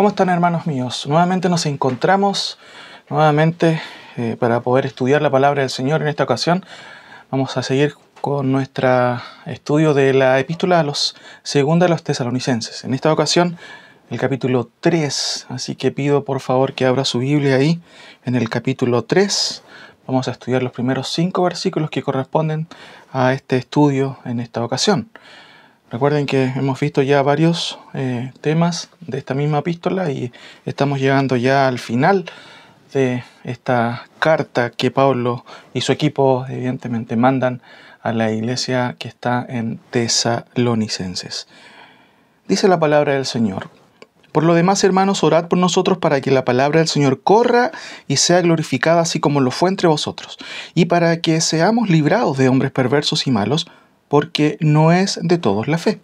¿Cómo están hermanos míos? Nuevamente nos encontramos, nuevamente eh, para poder estudiar la palabra del Señor. En esta ocasión vamos a seguir con nuestro estudio de la epístola a los segunda a los tesalonicenses. En esta ocasión el capítulo 3, así que pido por favor que abra su Biblia ahí en el capítulo 3. Vamos a estudiar los primeros cinco versículos que corresponden a este estudio en esta ocasión. Recuerden que hemos visto ya varios eh, temas de esta misma epístola y estamos llegando ya al final de esta carta que Pablo y su equipo evidentemente mandan a la iglesia que está en Tesalonicenses. Dice la palabra del Señor. Por lo demás, hermanos, orad por nosotros para que la palabra del Señor corra y sea glorificada así como lo fue entre vosotros, y para que seamos librados de hombres perversos y malos, porque no es de todos la fe.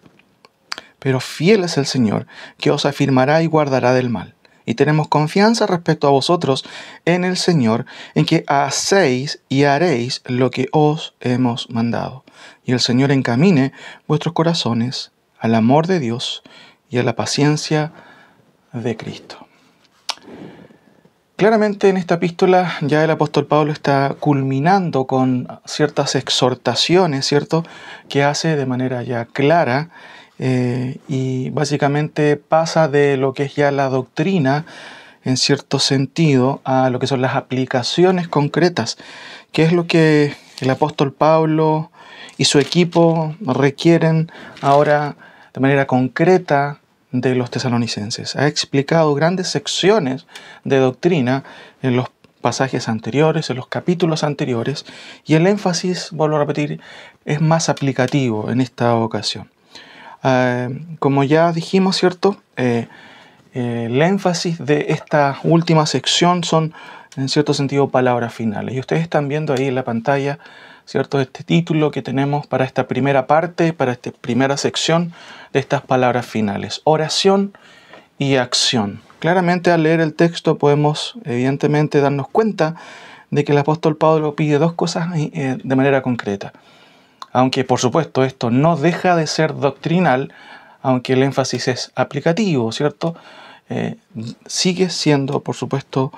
Pero fiel es el Señor, que os afirmará y guardará del mal. Y tenemos confianza respecto a vosotros en el Señor, en que hacéis y haréis lo que os hemos mandado. Y el Señor encamine vuestros corazones al amor de Dios y a la paciencia de Cristo. Claramente en esta epístola ya el apóstol Pablo está culminando con ciertas exhortaciones, ¿cierto?, que hace de manera ya clara eh, y básicamente pasa de lo que es ya la doctrina, en cierto sentido, a lo que son las aplicaciones concretas, que es lo que el apóstol Pablo y su equipo requieren ahora de manera concreta de los tesalonicenses. Ha explicado grandes secciones de doctrina en los pasajes anteriores, en los capítulos anteriores, y el énfasis, vuelvo a repetir, es más aplicativo en esta ocasión. Ah, como ya dijimos, ¿cierto? Eh, eh, el énfasis de esta última sección son, en cierto sentido, palabras finales. Y ustedes están viendo ahí en la pantalla este título que tenemos para esta primera parte, para esta primera sección de estas palabras finales. Oración y acción. Claramente al leer el texto podemos evidentemente darnos cuenta de que el apóstol Pablo pide dos cosas eh, de manera concreta. Aunque por supuesto esto no deja de ser doctrinal, aunque el énfasis es aplicativo, ¿cierto? Eh, sigue siendo por supuesto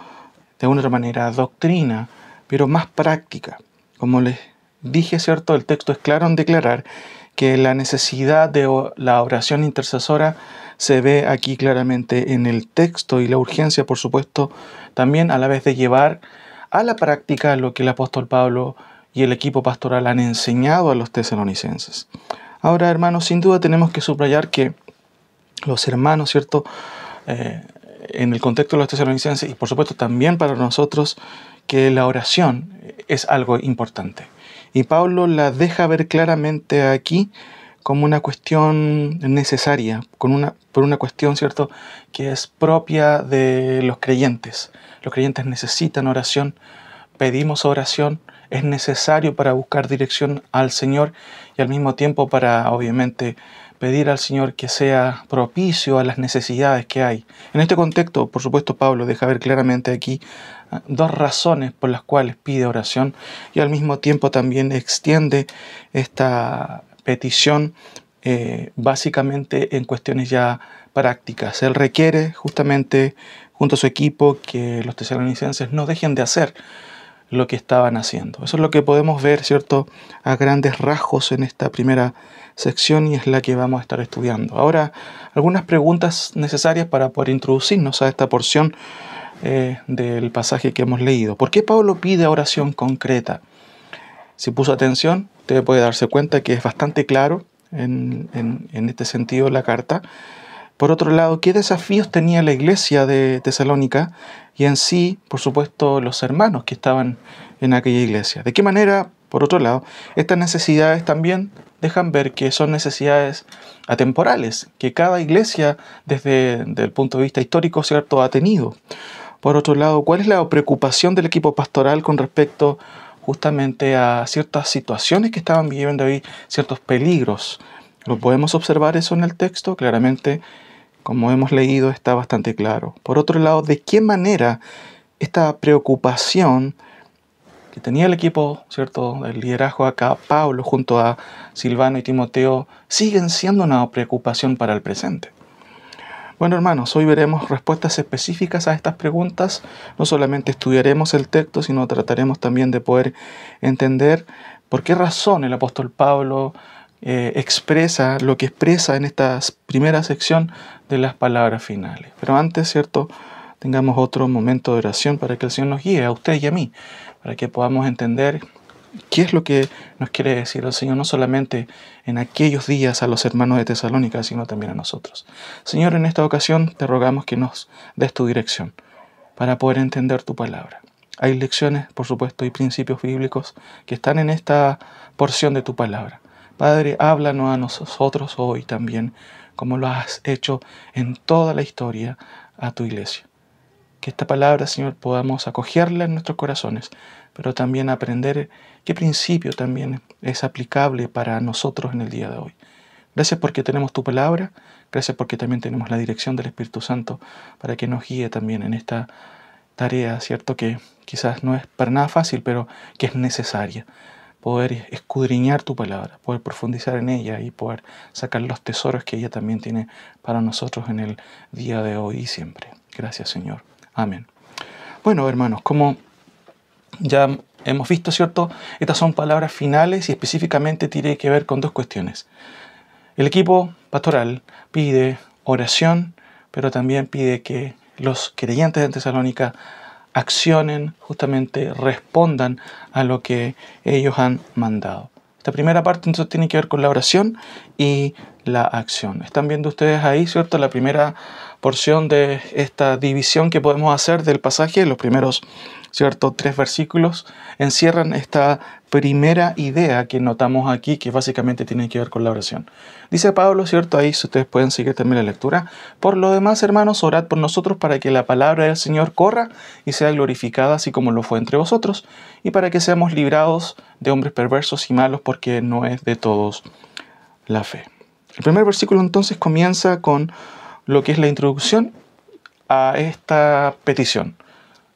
de una manera doctrina, pero más práctica, como les dije, ¿cierto? El texto es claro en declarar que la necesidad de la oración intercesora se ve aquí claramente en el texto y la urgencia, por supuesto, también a la vez de llevar a la práctica lo que el apóstol Pablo y el equipo pastoral han enseñado a los tesalonicenses. Ahora, hermanos, sin duda tenemos que subrayar que los hermanos, ¿cierto? Eh, en el contexto de los tesalonicenses y por supuesto también para nosotros, que la oración es algo importante. Y Pablo la deja ver claramente aquí como una cuestión necesaria, con una, por una cuestión, ¿cierto?, que es propia de los creyentes. Los creyentes necesitan oración, pedimos oración, es necesario para buscar dirección al Señor y al mismo tiempo para, obviamente, pedir al Señor que sea propicio a las necesidades que hay. En este contexto, por supuesto, Pablo deja ver claramente aquí ah, dos razones por las cuales pide oración y al mismo tiempo también extiende esta petición eh, básicamente en cuestiones ya prácticas. Él requiere justamente junto a su equipo que los tesalonicenses no dejen de hacer lo que estaban haciendo. Eso es lo que podemos ver, ¿cierto?, a grandes rasgos en esta primera sección y es la que vamos a estar estudiando. Ahora, algunas preguntas necesarias para poder introducirnos a esta porción eh, del pasaje que hemos leído. ¿Por qué Pablo pide oración concreta? Si puso atención, usted puede darse cuenta que es bastante claro en, en este sentido la carta. Por otro lado, ¿qué desafíos tenía la iglesia de Tesalónica y en sí, por supuesto, los hermanos que estaban en aquella iglesia. ¿De qué manera, por otro lado, estas necesidades también dejan ver que son necesidades atemporales, que cada iglesia desde, el punto de vista histórico, ¿cierto?, ha tenido. Por otro lado, ¿cuál es la preocupación del equipo pastoral con respecto justamente a ciertas situaciones que estaban viviendo ahí, ciertos peligros? ¿Lo podemos observar eso en el texto? Claramente como hemos leído, está bastante claro. Por otro lado, ¿de qué manera esta preocupación que tenía el equipo, ¿cierto? El liderazgo acá, Pablo junto a Silvano y Timoteo, siguen siendo una preocupación para el presente. Bueno, hermanos, hoy veremos respuestas específicas a estas preguntas. No solamente estudiaremos el texto, sino trataremos también de poder entender por qué razón el apóstol Pablo eh, expresa lo que expresa en esta primera sección de las palabras finales. Pero antes, ¿cierto? Tengamos otro momento de oración para que el Señor nos guíe, a usted y a mí, para que podamos entender qué es lo que nos quiere decir el Señor, no solamente en aquellos días a los hermanos de Tesalónica, sino también a nosotros. Señor, en esta ocasión te rogamos que nos des tu dirección para poder entender tu palabra. Hay lecciones, por supuesto, y principios bíblicos que están en esta porción de tu palabra. Padre, háblanos a nosotros hoy también, como lo has hecho en toda la historia a tu iglesia. Que esta palabra, Señor, podamos acogerla en nuestros corazones, pero también aprender qué principio también es aplicable para nosotros en el día de hoy. Gracias porque tenemos tu palabra, gracias porque también tenemos la dirección del Espíritu Santo para que nos guíe también en esta tarea, ¿cierto? Que quizás no es para nada fácil, pero que es necesaria poder escudriñar tu palabra, poder profundizar en ella y poder sacar los tesoros que ella también tiene para nosotros en el día de hoy y siempre. Gracias Señor. Amén. Bueno, hermanos, como ya hemos visto, ¿cierto? Estas son palabras finales y específicamente tiene que ver con dos cuestiones. El equipo pastoral pide oración, pero también pide que los creyentes de Tesalónica accionen, justamente respondan a lo que ellos han mandado. Esta primera parte entonces tiene que ver con la oración y la acción. Están viendo ustedes ahí, ¿cierto? La primera porción de esta división que podemos hacer del pasaje, los primeros ¿cierto? Tres versículos encierran esta primera idea que notamos aquí, que básicamente tiene que ver con la oración. Dice Pablo, ¿cierto? Ahí si ustedes pueden seguir también la lectura. Por lo demás, hermanos, orad por nosotros para que la palabra del Señor corra y sea glorificada así como lo fue entre vosotros, y para que seamos librados de hombres perversos y malos, porque no es de todos la fe. El primer versículo entonces comienza con lo que es la introducción a esta petición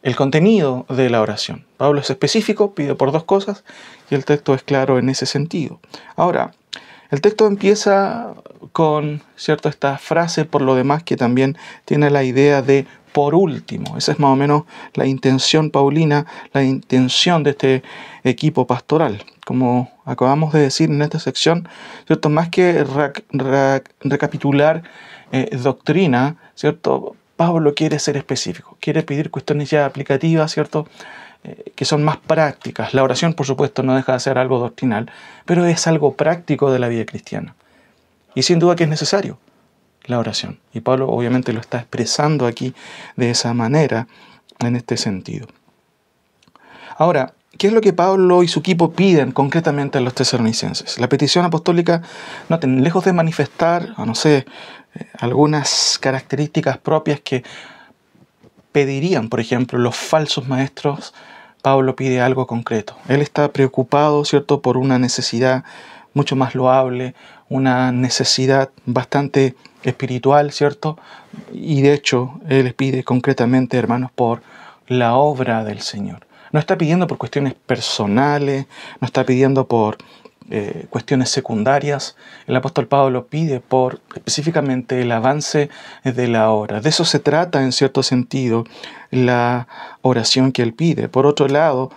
el contenido de la oración. Pablo es específico, pide por dos cosas y el texto es claro en ese sentido. Ahora, el texto empieza con cierto esta frase por lo demás que también tiene la idea de por último. Esa es más o menos la intención paulina, la intención de este equipo pastoral. Como acabamos de decir en esta sección, ¿cierto? más que recapitular eh, doctrina, ¿cierto? Pablo quiere ser específico, quiere pedir cuestiones ya aplicativas, ¿cierto? Eh, que son más prácticas. La oración, por supuesto, no deja de ser algo doctrinal, pero es algo práctico de la vida cristiana. Y sin duda que es necesario la oración. Y Pablo obviamente lo está expresando aquí de esa manera, en este sentido. Ahora, ¿qué es lo que Pablo y su equipo piden concretamente a los tesalonicenses? La petición apostólica, noten, lejos de manifestar, a no sé, algunas características propias que pedirían, por ejemplo, los falsos maestros, Pablo pide algo concreto. Él está preocupado, ¿cierto?, por una necesidad mucho más loable, una necesidad bastante espiritual, ¿cierto? Y de hecho, Él pide concretamente, hermanos, por la obra del Señor. No está pidiendo por cuestiones personales, no está pidiendo por eh, cuestiones secundarias, el apóstol Pablo pide por específicamente el avance de la hora De eso se trata, en cierto sentido, la oración que él pide. Por otro lado,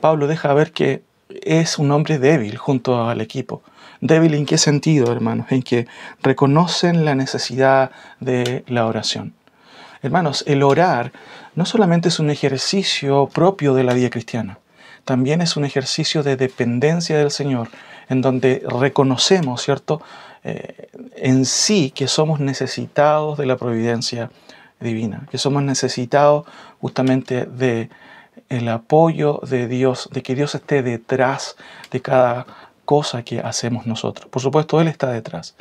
Pablo deja ver que es un hombre débil junto al equipo. Débil en qué sentido, hermanos? En que reconocen la necesidad de la oración. Hermanos, el orar no solamente es un ejercicio propio de la vida cristiana, también es un ejercicio de dependencia del Señor en donde reconocemos, ¿cierto?, eh, en sí que somos necesitados de la providencia divina, que somos necesitados justamente de el apoyo de Dios, de que Dios esté detrás de cada cosa que hacemos nosotros. Por supuesto, Él está detrás,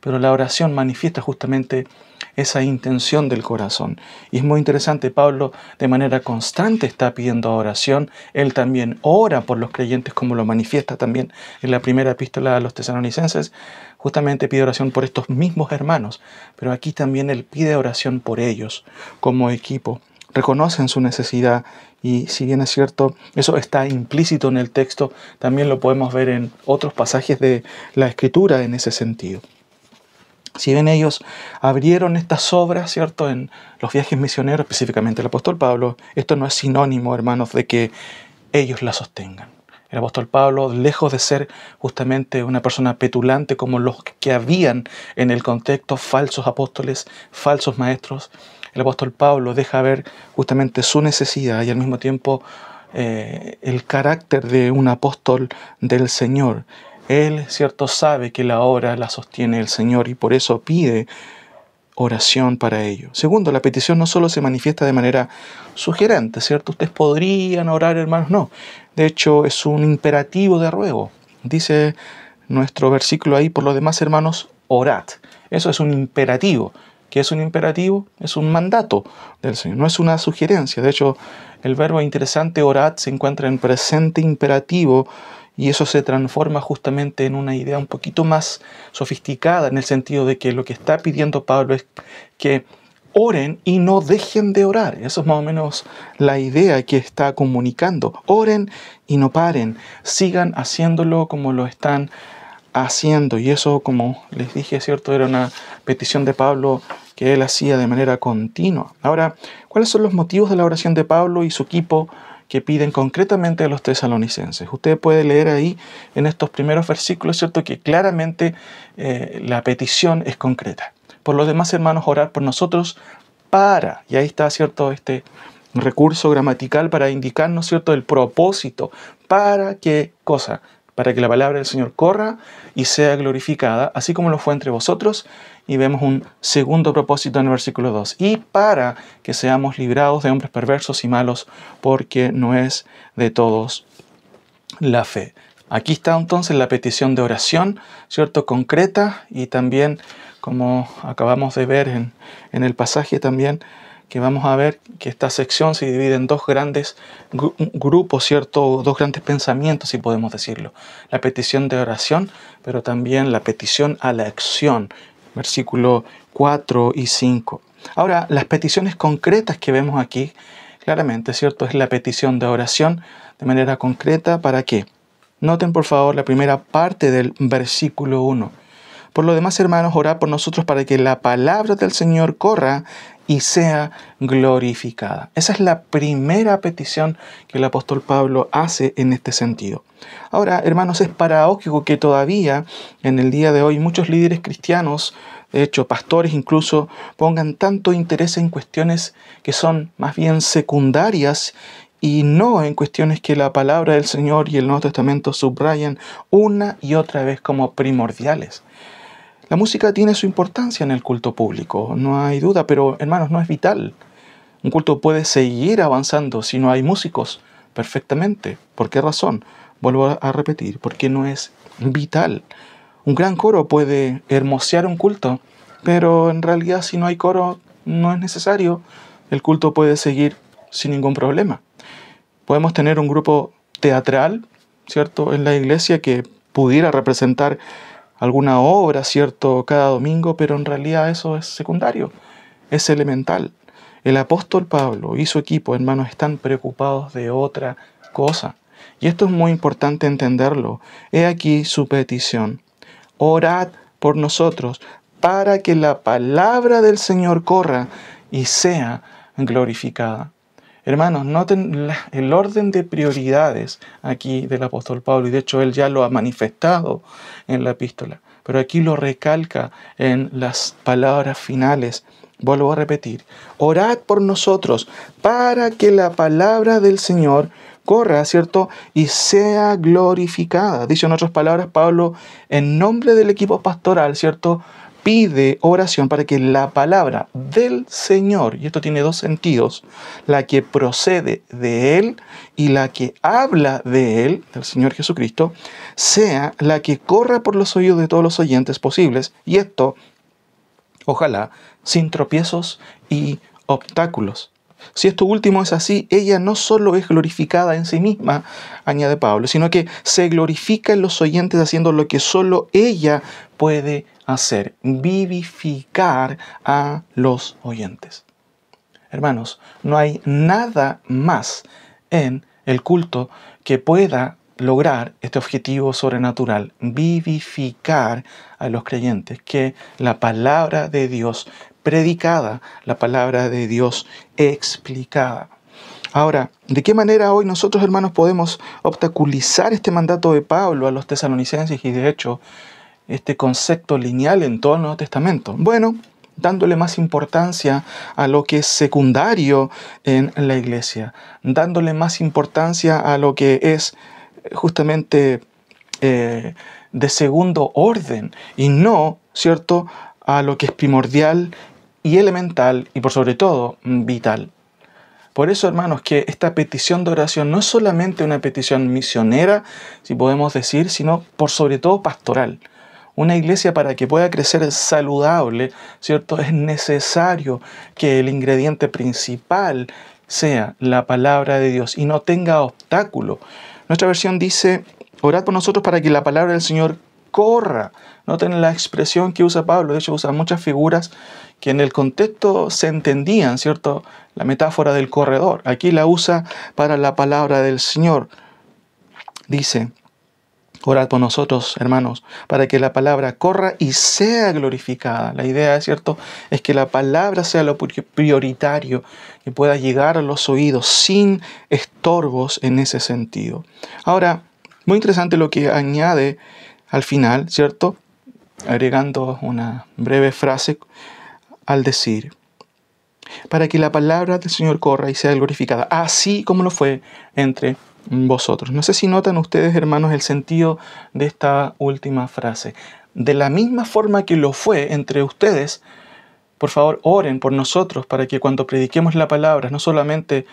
pero la oración manifiesta justamente esa intención del corazón. Y es muy interesante, Pablo de manera constante está pidiendo oración. Él también ora por los creyentes, como lo manifiesta también en la primera epístola a los tesalonicenses. Justamente pide oración por estos mismos hermanos, pero aquí también él pide oración por ellos como equipo. Reconocen su necesidad y si bien es cierto, eso está implícito en el texto, también lo podemos ver en otros pasajes de la escritura en ese sentido. Si bien ellos abrieron estas obras, ¿cierto?, en los viajes misioneros, específicamente el apóstol Pablo, esto no es sinónimo, hermanos, de que ellos la sostengan. El apóstol Pablo, lejos de ser justamente una persona petulante como los que habían en el contexto falsos apóstoles, falsos maestros, el apóstol Pablo deja ver justamente su necesidad y al mismo tiempo eh, el carácter de un apóstol del Señor él, cierto, sabe que la obra la sostiene el Señor y por eso pide oración para ello. Segundo, la petición no solo se manifiesta de manera sugerente, ¿cierto? Ustedes podrían orar, hermanos, no. De hecho, es un imperativo de ruego. Dice nuestro versículo ahí, por los demás hermanos, orad. Eso es un imperativo. ¿Qué es un imperativo? Es un mandato del Señor, no es una sugerencia. De hecho, el verbo interesante orad se encuentra en presente imperativo y eso se transforma justamente en una idea un poquito más sofisticada en el sentido de que lo que está pidiendo Pablo es que oren y no dejen de orar. Eso es más o menos la idea que está comunicando. Oren y no paren. Sigan haciéndolo como lo están haciendo. Y eso, como les dije, ¿cierto? Era una petición de Pablo que él hacía de manera continua. Ahora, ¿cuáles son los motivos de la oración de Pablo y su equipo? que piden concretamente a los tesalonicenses. Usted puede leer ahí en estos primeros versículos, ¿cierto? Que claramente eh, la petición es concreta. Por los demás hermanos, orar por nosotros para, y ahí está, ¿cierto? Este recurso gramatical para indicarnos, ¿cierto? El propósito, para qué cosa, para que la palabra del Señor corra y sea glorificada, así como lo fue entre vosotros y vemos un segundo propósito en el versículo 2. Y para que seamos librados de hombres perversos y malos, porque no es de todos la fe. Aquí está entonces la petición de oración, ¿cierto? Concreta y también, como acabamos de ver en, el pasaje también, que vamos a ver que esta sección se divide en dos grandes grupos, ¿cierto? Dos grandes pensamientos, si podemos decirlo. La petición de oración, pero también la petición a la acción, versículo 4 y 5. Ahora, las peticiones concretas que vemos aquí, claramente, ¿cierto? Es la petición de oración de manera concreta para que. Noten por favor la primera parte del versículo 1. Por lo demás, hermanos, orad por nosotros para que la palabra del Señor corra y sea glorificada. Esa es la primera petición que el apóstol Pablo hace en este sentido. Ahora, hermanos, es paradójico que todavía en el día de hoy muchos líderes cristianos, de hecho pastores incluso, pongan tanto interés en cuestiones que son más bien secundarias y no en cuestiones que la palabra del Señor y el Nuevo Testamento subrayan una y otra vez como primordiales. La música tiene su importancia en el culto público, no hay duda, pero hermanos, no es vital. Un culto puede seguir avanzando si no hay músicos perfectamente. ¿Por qué razón? Vuelvo a repetir, porque no es vital. Un gran coro puede hermosear un culto, pero en realidad si no hay coro no es necesario. El culto puede seguir sin ningún problema. Podemos tener un grupo teatral, ¿cierto?, en la iglesia que pudiera representar alguna obra, ¿cierto?, cada domingo, pero en realidad eso es secundario, es elemental. El apóstol Pablo y su equipo, hermanos, están preocupados de otra cosa. Y esto es muy importante entenderlo. He aquí su petición. Orad por nosotros para que la palabra del Señor corra y sea glorificada. Hermanos, noten el orden de prioridades aquí del apóstol Pablo, y de hecho él ya lo ha manifestado en la epístola, pero aquí lo recalca en las palabras finales. Vuelvo a repetir, orad por nosotros para que la palabra del Señor corra, ¿cierto? Y sea glorificada. Dice en otras palabras, Pablo, en nombre del equipo pastoral, ¿cierto? pide oración para que la palabra del Señor, y esto tiene dos sentidos, la que procede de Él y la que habla de Él, del Señor Jesucristo, sea la que corra por los oídos de todos los oyentes posibles, y esto, ojalá, sin tropiezos y obstáculos. Si esto último es así, ella no solo es glorificada en sí misma, añade Pablo, sino que se glorifica en los oyentes haciendo lo que solo ella puede hacer hacer, vivificar a los oyentes. Hermanos, no hay nada más en el culto que pueda lograr este objetivo sobrenatural, vivificar a los creyentes, que la palabra de Dios predicada, la palabra de Dios explicada. Ahora, ¿de qué manera hoy nosotros hermanos podemos obstaculizar este mandato de Pablo a los tesalonicenses? Y de hecho, este concepto lineal en todo el Nuevo Testamento? Bueno, dándole más importancia a lo que es secundario en la iglesia, dándole más importancia a lo que es eh, justamente eh, de segundo orden y no, ¿cierto?, a lo que es primordial y elemental y por sobre todo mm, vital. Por eso, hermanos, que esta petición de oración no es solamente una petición misionera, si podemos decir, sino por sobre todo pastoral. Una iglesia para que pueda crecer saludable, ¿cierto? Es necesario que el ingrediente principal sea la palabra de Dios y no tenga obstáculo. Nuestra versión dice, orad por nosotros para que la palabra del Señor corra. Noten la expresión que usa Pablo, de hecho usa muchas figuras que en el contexto se entendían, ¿cierto? La metáfora del corredor. Aquí la usa para la palabra del Señor. Dice, Orad por nosotros, hermanos, para que la palabra corra y sea glorificada. La idea, es cierto, es que la palabra sea lo prioritario, y pueda llegar a los oídos sin estorbos en ese sentido. Ahora, muy interesante lo que añade al final, ¿cierto? Agregando una breve frase al decir, para que la palabra del Señor corra y sea glorificada, así como lo fue entre vosotros. No sé si notan ustedes, hermanos, el sentido de esta última frase. De la misma forma que lo fue entre ustedes, por favor, oren por nosotros para que cuando prediquemos la palabra, no solamente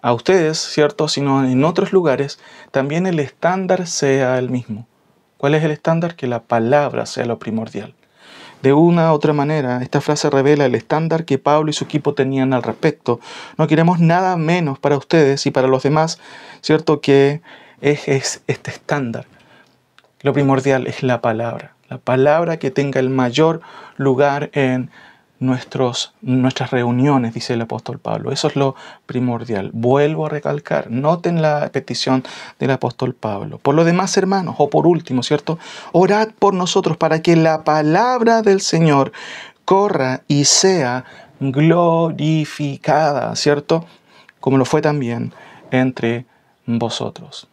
a ustedes, ¿cierto?, sino en otros lugares, también el estándar sea el mismo. ¿Cuál es el estándar? Que la palabra sea lo primordial. De una u otra manera, esta frase revela el estándar que Pablo y su equipo tenían al respecto. No queremos nada menos para ustedes y para los demás, ¿cierto? Que es, es este estándar. Lo primordial es la palabra, la palabra que tenga el mayor lugar en nuestros, nuestras reuniones, dice el apóstol Pablo. Eso es lo primordial. Vuelvo a recalcar, noten la petición del apóstol Pablo. Por lo demás, hermanos, o por último, ¿cierto? Orad por nosotros para que la palabra del Señor corra y sea glorificada, ¿cierto? Como lo fue también entre vosotros.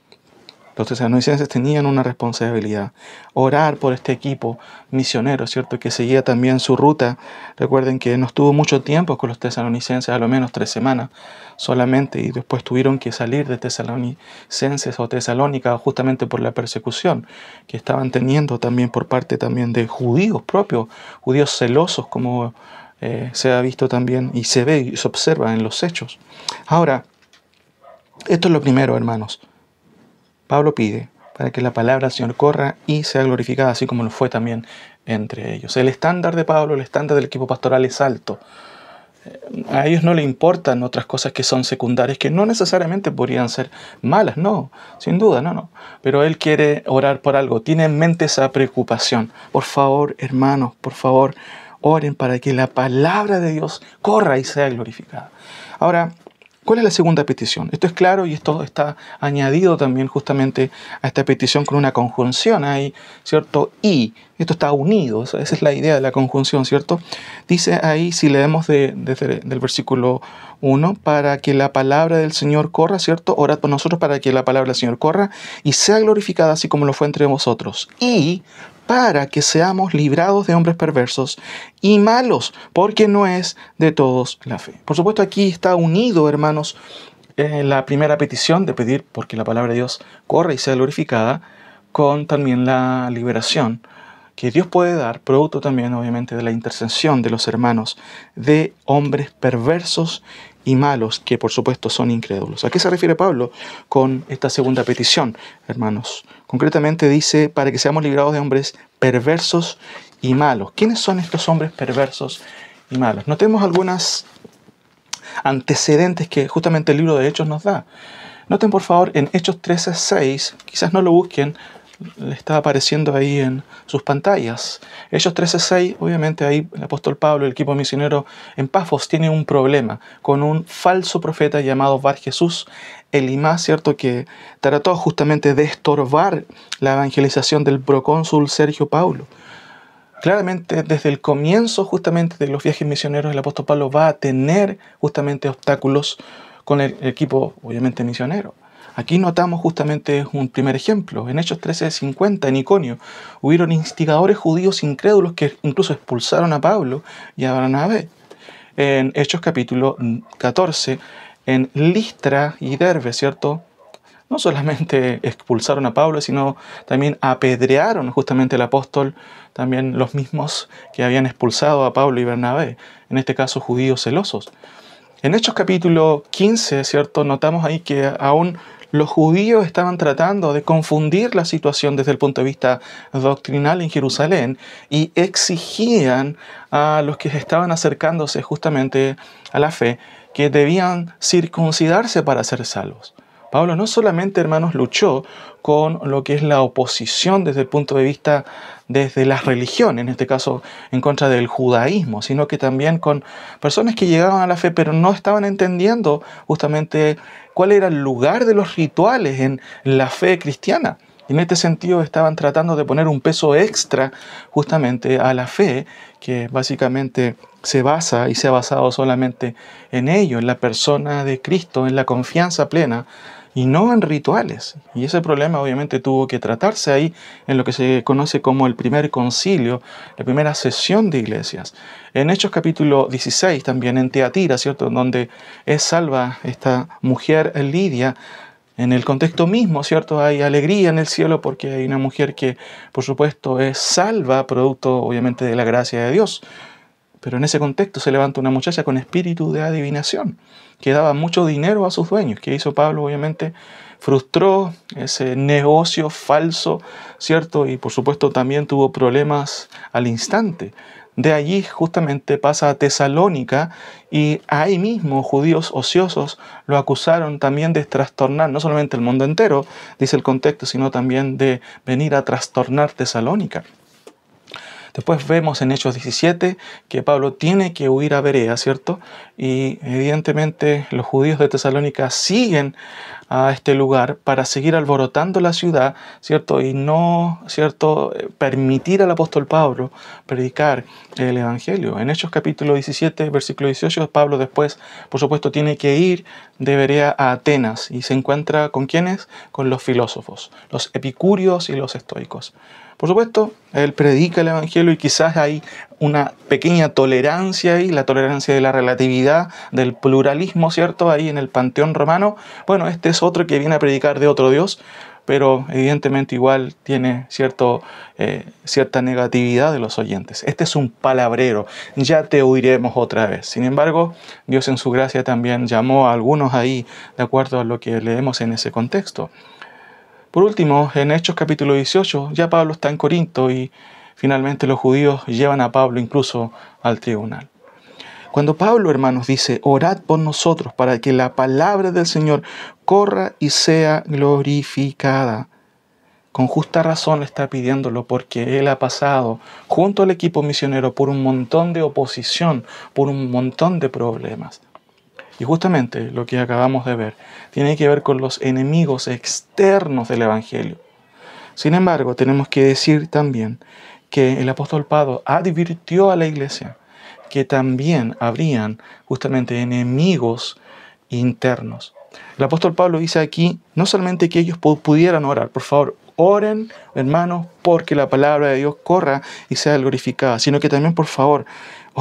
Los tesalonicenses tenían una responsabilidad, orar por este equipo misionero, ¿cierto? Que seguía también su ruta. Recuerden que no estuvo mucho tiempo con los tesalonicenses, a lo menos tres semanas solamente, y después tuvieron que salir de tesalonicenses o tesalónica justamente por la persecución que estaban teniendo también por parte también de judíos propios, judíos celosos como... Eh, se ha visto también y se ve y se observa en los hechos. Ahora, esto es lo primero, hermanos. Pablo pide para que la palabra del Señor corra y sea glorificada, así como lo fue también entre ellos. El estándar de Pablo, el estándar del equipo pastoral es alto. Eh, a ellos no le importan otras cosas que son secundarias, que no necesariamente podrían ser malas, no, sin duda, no, no. Pero él quiere orar por algo, tiene en mente esa preocupación. Por favor, hermanos, por favor, oren para que la palabra de Dios corra y sea glorificada. Ahora, ¿Cuál es la segunda petición? Esto es claro y esto está añadido también justamente a esta petición con una conjunción ahí, ¿cierto? Y, esto está unido, esa es la idea de la conjunción, ¿cierto? Dice ahí, si leemos desde el versículo 1, para que la palabra del Señor corra, ¿cierto? Orad por nosotros para que la palabra del Señor corra y sea glorificada así como lo fue entre vosotros. Y para que seamos librados de hombres perversos y malos, porque no es de todos la fe. Por supuesto, aquí está unido, hermanos, eh, la primera petición de pedir, porque la palabra de Dios corre y sea glorificada, con también la liberación que Dios puede dar, producto también obviamente de la intercesión de los hermanos, de hombres perversos y malos que por supuesto son incrédulos. ¿A qué se refiere Pablo con esta segunda petición, hermanos? Concretamente dice, para que seamos librados de hombres perversos y malos. ¿Quiénes son estos hombres perversos y malos? Notemos algunas antecedentes que justamente el libro de Hechos nos da. Noten por favor en Hechos 13, 6, quizás no lo busquen, le está apareciendo ahí en sus pantallas. Ellos 13.6, obviamente ahí el apóstol Pablo, el equipo misionero en Pafos, tiene un problema con un falso profeta llamado Bar Jesús, el imá, ¿cierto?, que trató justamente de estorbar la evangelización del procónsul Sergio Paulo. Claramente, desde el comienzo justamente de los viajes misioneros, el apóstol Pablo va a tener justamente obstáculos con el equipo, obviamente, misionero. Aquí notamos justamente un primer ejemplo. En Hechos 13:50, en Iconio, hubieron instigadores judíos incrédulos que incluso expulsaron a Pablo y a Bernabé. En Hechos capítulo 14, en Listra y Derbe, ¿cierto? No solamente expulsaron a Pablo, sino también apedrearon justamente al apóstol, también los mismos que habían expulsado a Pablo y Bernabé, en este caso judíos celosos. En Hechos capítulo 15, ¿cierto? Notamos ahí que aún los judíos estaban tratando de confundir la situación desde el punto de vista doctrinal en Jerusalén y exigían a los que estaban acercándose justamente a la fe que debían circuncidarse para ser salvos. Pablo no solamente, hermanos, luchó con lo que es la oposición desde el punto de vista desde la religión, en este caso en contra del judaísmo, sino que también con personas que llegaban a la fe pero no estaban entendiendo justamente cuál era el lugar de los rituales en la fe cristiana. en este sentido estaban tratando de poner un peso extra justamente a la fe, que básicamente se basa y se ha basado solamente en ello, en la persona de Cristo, en la confianza plena y no en rituales. Y ese problema obviamente tuvo que tratarse ahí en lo que se conoce como el primer concilio, la primera sesión de iglesias. En Hechos capítulo 16, también en Teatira, ¿cierto? Donde es salva esta mujer Lidia, en el contexto mismo, ¿cierto? Hay alegría en el cielo porque hay una mujer que, por supuesto, es salva, producto obviamente de la gracia de Dios. Pero en ese contexto se levanta una muchacha con espíritu de adivinación que daba mucho dinero a sus dueños. que hizo Pablo? Obviamente frustró ese negocio falso, ¿cierto? Y por supuesto también tuvo problemas al instante. De allí justamente pasa a Tesalónica y ahí mismo judíos ociosos lo acusaron también de trastornar no solamente el mundo entero, dice el contexto, sino también de venir a trastornar Tesalónica. Después vemos en Hechos 17 que Pablo tiene que huir a Berea, ¿cierto? Y evidentemente los judíos de Tesalónica siguen a este lugar para seguir alborotando la ciudad, ¿cierto? Y no, ¿cierto?, permitir al apóstol Pablo predicar el Evangelio. En Hechos capítulo 17, versículo 18, Pablo después, por supuesto, tiene que ir de Berea a Atenas y se encuentra con quiénes? Con los filósofos, los epicúreos y los estoicos. Por supuesto, él predica el Evangelio y quizás hay una pequeña tolerancia ahí, la tolerancia de la relatividad, del pluralismo, ¿cierto? Ahí en el panteón romano. Bueno, este es otro que viene a predicar de otro Dios, pero evidentemente igual tiene cierto, eh, cierta negatividad de los oyentes. Este es un palabrero, ya te oiremos otra vez. Sin embargo, Dios en su gracia también llamó a algunos ahí, de acuerdo a lo que leemos en ese contexto. Por último, en Hechos capítulo 18, ya Pablo está en Corinto y finalmente los judíos llevan a Pablo incluso al tribunal. Cuando Pablo, hermanos, dice, orad por nosotros para que la palabra del Señor corra y sea glorificada, con justa razón está pidiéndolo porque él ha pasado junto al equipo misionero por un montón de oposición, por un montón de problemas. Y justamente lo que acabamos de ver tiene que ver con los enemigos externos del Evangelio. Sin embargo, tenemos que decir también que el apóstol Pablo advirtió a la iglesia que también habrían justamente enemigos internos. El apóstol Pablo dice aquí no solamente que ellos pudieran orar, por favor, oren, hermanos, porque la palabra de Dios corra y sea glorificada, sino que también, por favor,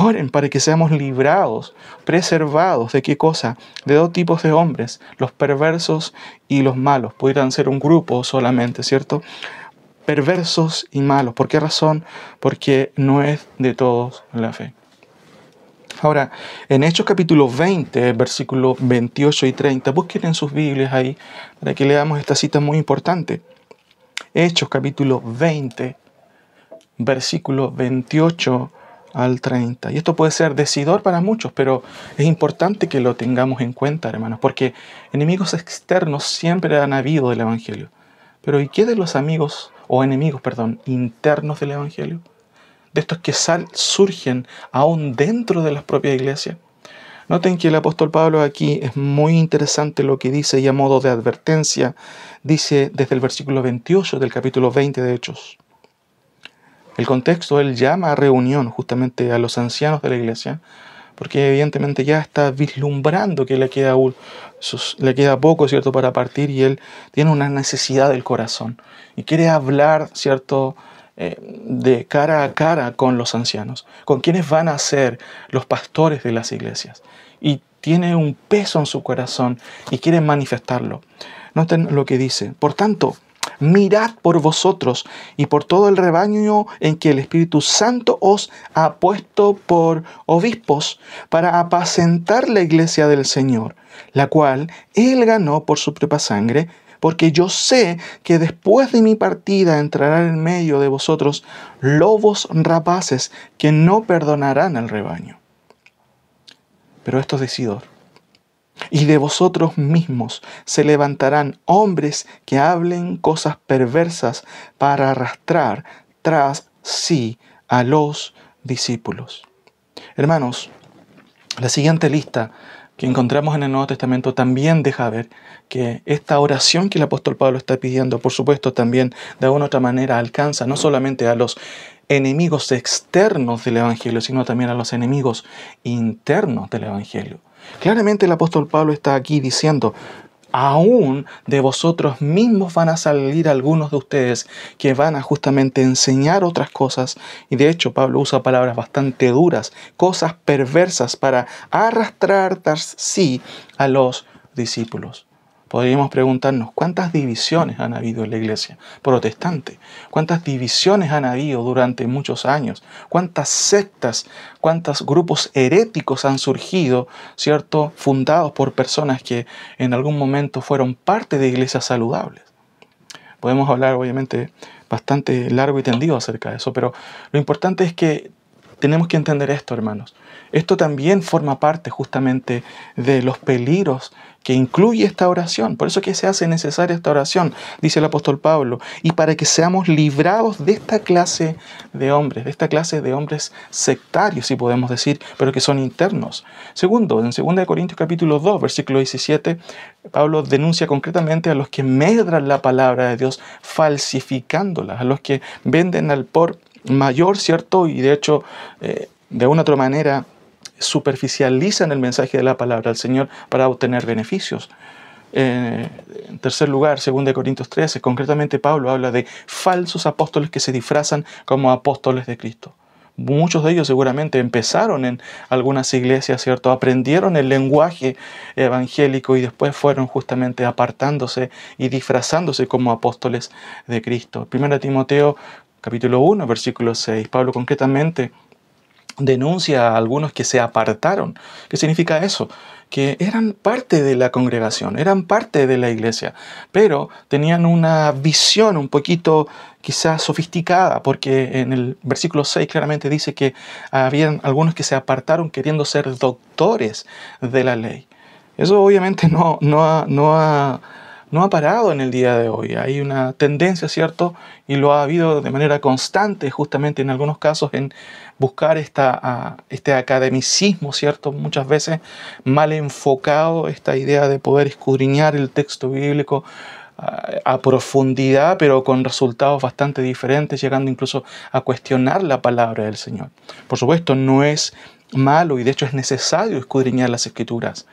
Oren para que seamos librados, preservados de qué cosa? De dos tipos de hombres, los perversos y los malos. Pudieran ser un grupo solamente, ¿cierto? Perversos y malos. ¿Por qué razón? Porque no es de todos la fe. Ahora, en Hechos capítulo 20, versículos 28 y 30, busquen en sus Biblias ahí para que leamos esta cita muy importante. Hechos capítulo 20, versículo 28 al 30. Y esto puede ser decidor para muchos, pero es importante que lo tengamos en cuenta, hermanos, porque enemigos externos siempre han habido del Evangelio. Pero ¿y qué de los amigos, o enemigos, perdón, internos del Evangelio? De estos que sal, surgen aún dentro de las propias iglesias. Noten que el apóstol Pablo aquí es muy interesante lo que dice y a modo de advertencia, dice desde el versículo 28 del capítulo 20 de Hechos el contexto, él llama a reunión justamente a los ancianos de la iglesia, porque evidentemente ya está vislumbrando que le queda, le queda poco, ¿cierto?, para partir y él tiene una necesidad del corazón y quiere hablar, ¿cierto?, eh, de cara a cara con los ancianos, con quienes van a ser los pastores de las iglesias. Y tiene un peso en su corazón y quiere manifestarlo. Noten lo que dice. Por tanto, mirad por vosotros y por todo el rebaño en que el Espíritu Santo os ha puesto por obispos para apacentar la iglesia del Señor, la cual él ganó por su propia sangre, porque yo sé que después de mi partida entrarán en medio de vosotros lobos rapaces que no perdonarán al rebaño. Pero esto es decidor y de vosotros mismos se levantarán hombres que hablen cosas perversas para arrastrar tras sí a los discípulos. Hermanos, la siguiente lista que encontramos en el Nuevo Testamento también deja ver que esta oración que el apóstol Pablo está pidiendo, por supuesto, también de alguna otra manera alcanza no solamente a los enemigos externos del Evangelio, sino también a los enemigos internos del Evangelio. Claramente el apóstol Pablo está aquí diciendo, aún de vosotros mismos van a salir algunos de ustedes que van a justamente enseñar otras cosas. Y de hecho Pablo usa palabras bastante duras, cosas perversas para arrastrar sí a los discípulos. Podríamos preguntarnos cuántas divisiones han habido en la iglesia protestante, cuántas divisiones han habido durante muchos años, cuántas sectas, cuántos grupos heréticos han surgido, ¿cierto? Fundados por personas que en algún momento fueron parte de iglesias saludables. Podemos hablar, obviamente, bastante largo y tendido acerca de eso, pero lo importante es que tenemos que entender esto, hermanos. Esto también forma parte justamente de los peligros que incluye esta oración. Por eso que se hace necesaria esta oración, dice el apóstol Pablo, y para que seamos librados de esta clase de hombres, de esta clase de hombres sectarios, si podemos decir, pero que son internos. Segundo, en 2 Corintios capítulo 2, versículo 17, Pablo denuncia concretamente a los que medran la palabra de Dios falsificándola, a los que venden al por mayor, ¿cierto? Y de hecho, eh, de una u otra manera, superficializan el mensaje de la palabra al Señor para obtener beneficios. Eh, en tercer lugar, 2 Corintios 13, concretamente Pablo habla de falsos apóstoles que se disfrazan como apóstoles de Cristo. Muchos de ellos seguramente empezaron en algunas iglesias, ¿cierto? Aprendieron el lenguaje evangélico y después fueron justamente apartándose y disfrazándose como apóstoles de Cristo. 1 Timoteo capítulo 1, versículo 6, Pablo concretamente denuncia a algunos que se apartaron. ¿Qué significa eso? Que eran parte de la congregación, eran parte de la iglesia, pero tenían una visión un poquito quizás sofisticada, porque en el versículo 6 claramente dice que habían algunos que se apartaron queriendo ser doctores de la ley. Eso obviamente no, no, no ha no ha parado en el día de hoy. Hay una tendencia, ¿cierto? Y lo ha habido de manera constante, justamente en algunos casos, en buscar este academicismo, ¿cierto? Muchas veces mal enfocado, esta idea de poder escudriñar el texto bíblico ah, a profundidad, pero con resultados bastante diferentes, llegando incluso a cuestionar la palabra del Señor. Por supuesto, no es malo y de hecho es necesario escudriñar las escrituras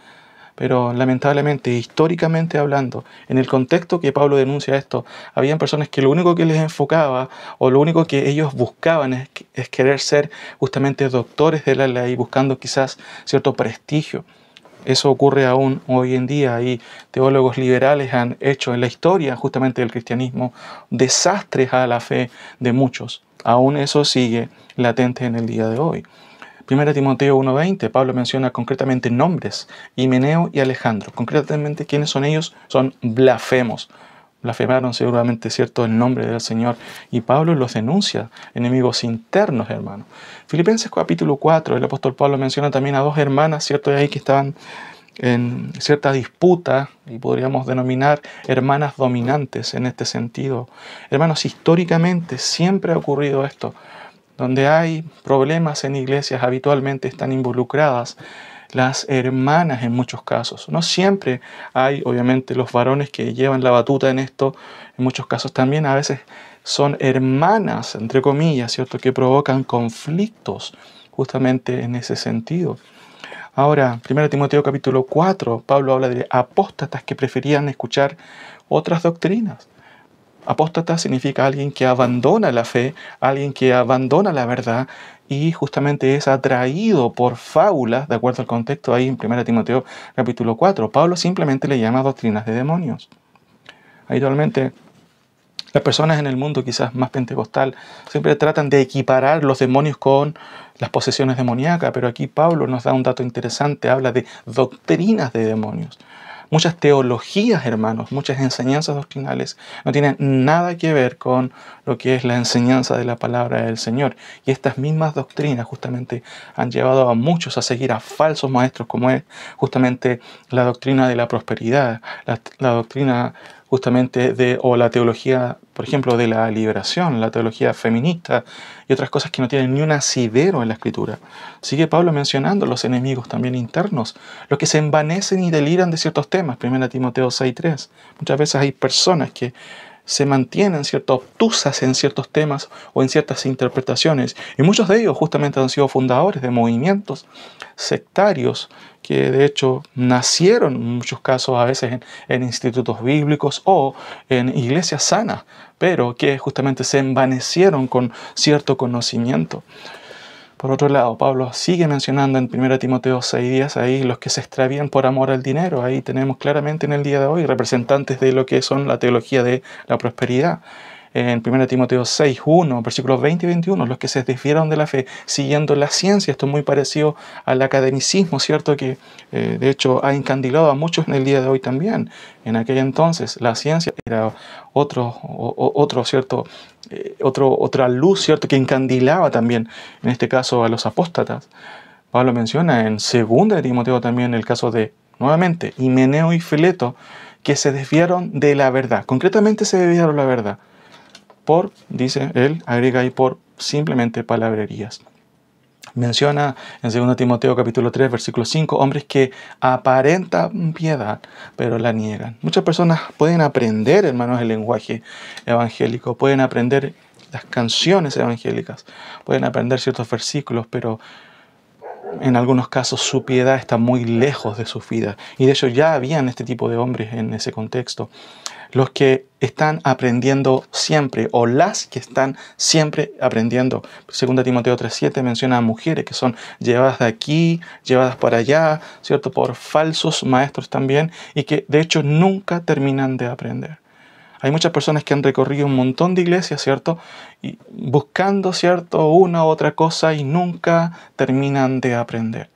pero lamentablemente, históricamente hablando, en el contexto que Pablo denuncia esto, habían personas que lo único que les enfocaba o lo único que ellos buscaban es, querer ser justamente doctores de la ley, buscando quizás cierto prestigio. Eso ocurre aún hoy en día y teólogos liberales han hecho en la historia justamente del cristianismo desastres a la fe de muchos. Aún eso sigue latente en el día de hoy. 1 Timoteo 1.20, Pablo menciona concretamente nombres, Himeneo y Alejandro. Concretamente, ¿quiénes son ellos? Son blasfemos. Blasfemaron seguramente, ¿cierto?, el nombre del Señor. Y Pablo los denuncia, enemigos internos, hermano. Filipenses capítulo 4, el apóstol Pablo menciona también a dos hermanas, ¿cierto?, de ahí que estaban en cierta disputa, y podríamos denominar hermanas dominantes en este sentido. Hermanos, históricamente siempre ha ocurrido esto donde hay problemas en iglesias, habitualmente están involucradas las hermanas en muchos casos. No siempre hay, obviamente, los varones que llevan la batuta en esto, en muchos casos también a veces son hermanas, entre comillas, ¿cierto?, que provocan conflictos justamente en ese sentido. Ahora, 1 Timoteo capítulo 4, Pablo habla de apóstatas que preferían escuchar otras doctrinas. Apóstata significa alguien que abandona la fe, alguien que abandona la verdad y justamente es atraído por fábulas, de acuerdo al contexto ahí en 1 Timoteo capítulo 4. Pablo simplemente le llama doctrinas de demonios. Habitualmente las personas en el mundo quizás más pentecostal siempre tratan de equiparar los demonios con las posesiones demoníacas, pero aquí Pablo nos da un dato interesante, habla de doctrinas de demonios muchas teologías, hermanos, muchas enseñanzas doctrinales no tienen nada que ver con lo que es la enseñanza de la palabra del Señor. Y estas mismas doctrinas justamente han llevado a muchos a seguir a falsos maestros, como es justamente la doctrina de la prosperidad, la, doctrina justamente de, o la teología por ejemplo, de la liberación, la teología feminista y otras cosas que no tienen ni un asidero en la escritura. Sigue Pablo mencionando los enemigos también internos, los que se envanecen y deliran de ciertos temas, primera Timoteo 6.3. Muchas veces hay personas que se mantienen cierto, obtusas en ciertos temas o en ciertas interpretaciones, y muchos de ellos justamente han sido fundadores de movimientos sectarios que de hecho nacieron en muchos casos a veces en, institutos bíblicos o en iglesias sanas, pero que justamente se envanecieron con cierto conocimiento. Por otro lado, Pablo sigue mencionando en 1 Timoteo 6 días ahí los que se extravían por amor al dinero. Ahí tenemos claramente en el día de hoy representantes de lo que son la teología de la prosperidad en 1 Timoteo 6, 1, versículos 20 y 21, los que se desviaron de la fe siguiendo la ciencia. Esto es muy parecido al academicismo, ¿cierto? Que eh, de hecho ha encandilado a muchos en el día de hoy también. En aquel entonces la ciencia era otro, otro ¿cierto? Eh, otro, otra luz, ¿cierto? Que encandilaba también, en este caso, a los apóstatas. Pablo menciona en 2 Timoteo también el caso de, nuevamente, Himeneo y Fileto, que se desviaron de la verdad. Concretamente se desviaron de la verdad por, dice él, agrega ahí por simplemente palabrerías. Menciona en 2 Timoteo capítulo 3 versículo 5 hombres que aparentan piedad pero la niegan. Muchas personas pueden aprender, hermanos, el lenguaje evangélico, pueden aprender las canciones evangélicas, pueden aprender ciertos versículos, pero en algunos casos su piedad está muy lejos de su vida. Y de hecho ya habían este tipo de hombres en ese contexto los que están aprendiendo siempre o las que están siempre aprendiendo. Segunda Timoteo 3.7 menciona a mujeres que son llevadas de aquí, llevadas para allá, ¿cierto? Por falsos maestros también y que de hecho nunca terminan de aprender. Hay muchas personas que han recorrido un montón de iglesias, ¿cierto? Y buscando, ¿cierto? Una u otra cosa y nunca terminan de aprender.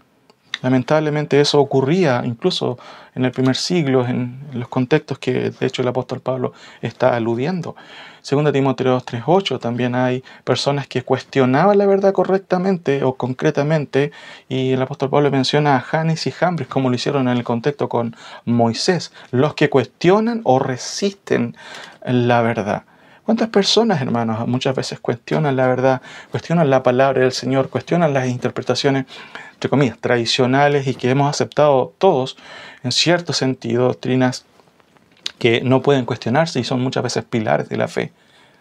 Lamentablemente eso ocurría incluso en el primer siglo, en los contextos que de hecho el apóstol Pablo está aludiendo. Segunda Timoteo 2.3.8 también hay personas que cuestionaban la verdad correctamente o concretamente y el apóstol Pablo menciona a Janes y Jambres como lo hicieron en el contexto con Moisés, los que cuestionan o resisten la verdad. ¿Cuántas personas, hermanos, muchas veces cuestionan la verdad, cuestionan la palabra del Señor, cuestionan las interpretaciones tradicionales y que hemos aceptado todos, en cierto sentido, doctrinas que no pueden cuestionarse y son muchas veces pilares de la fe.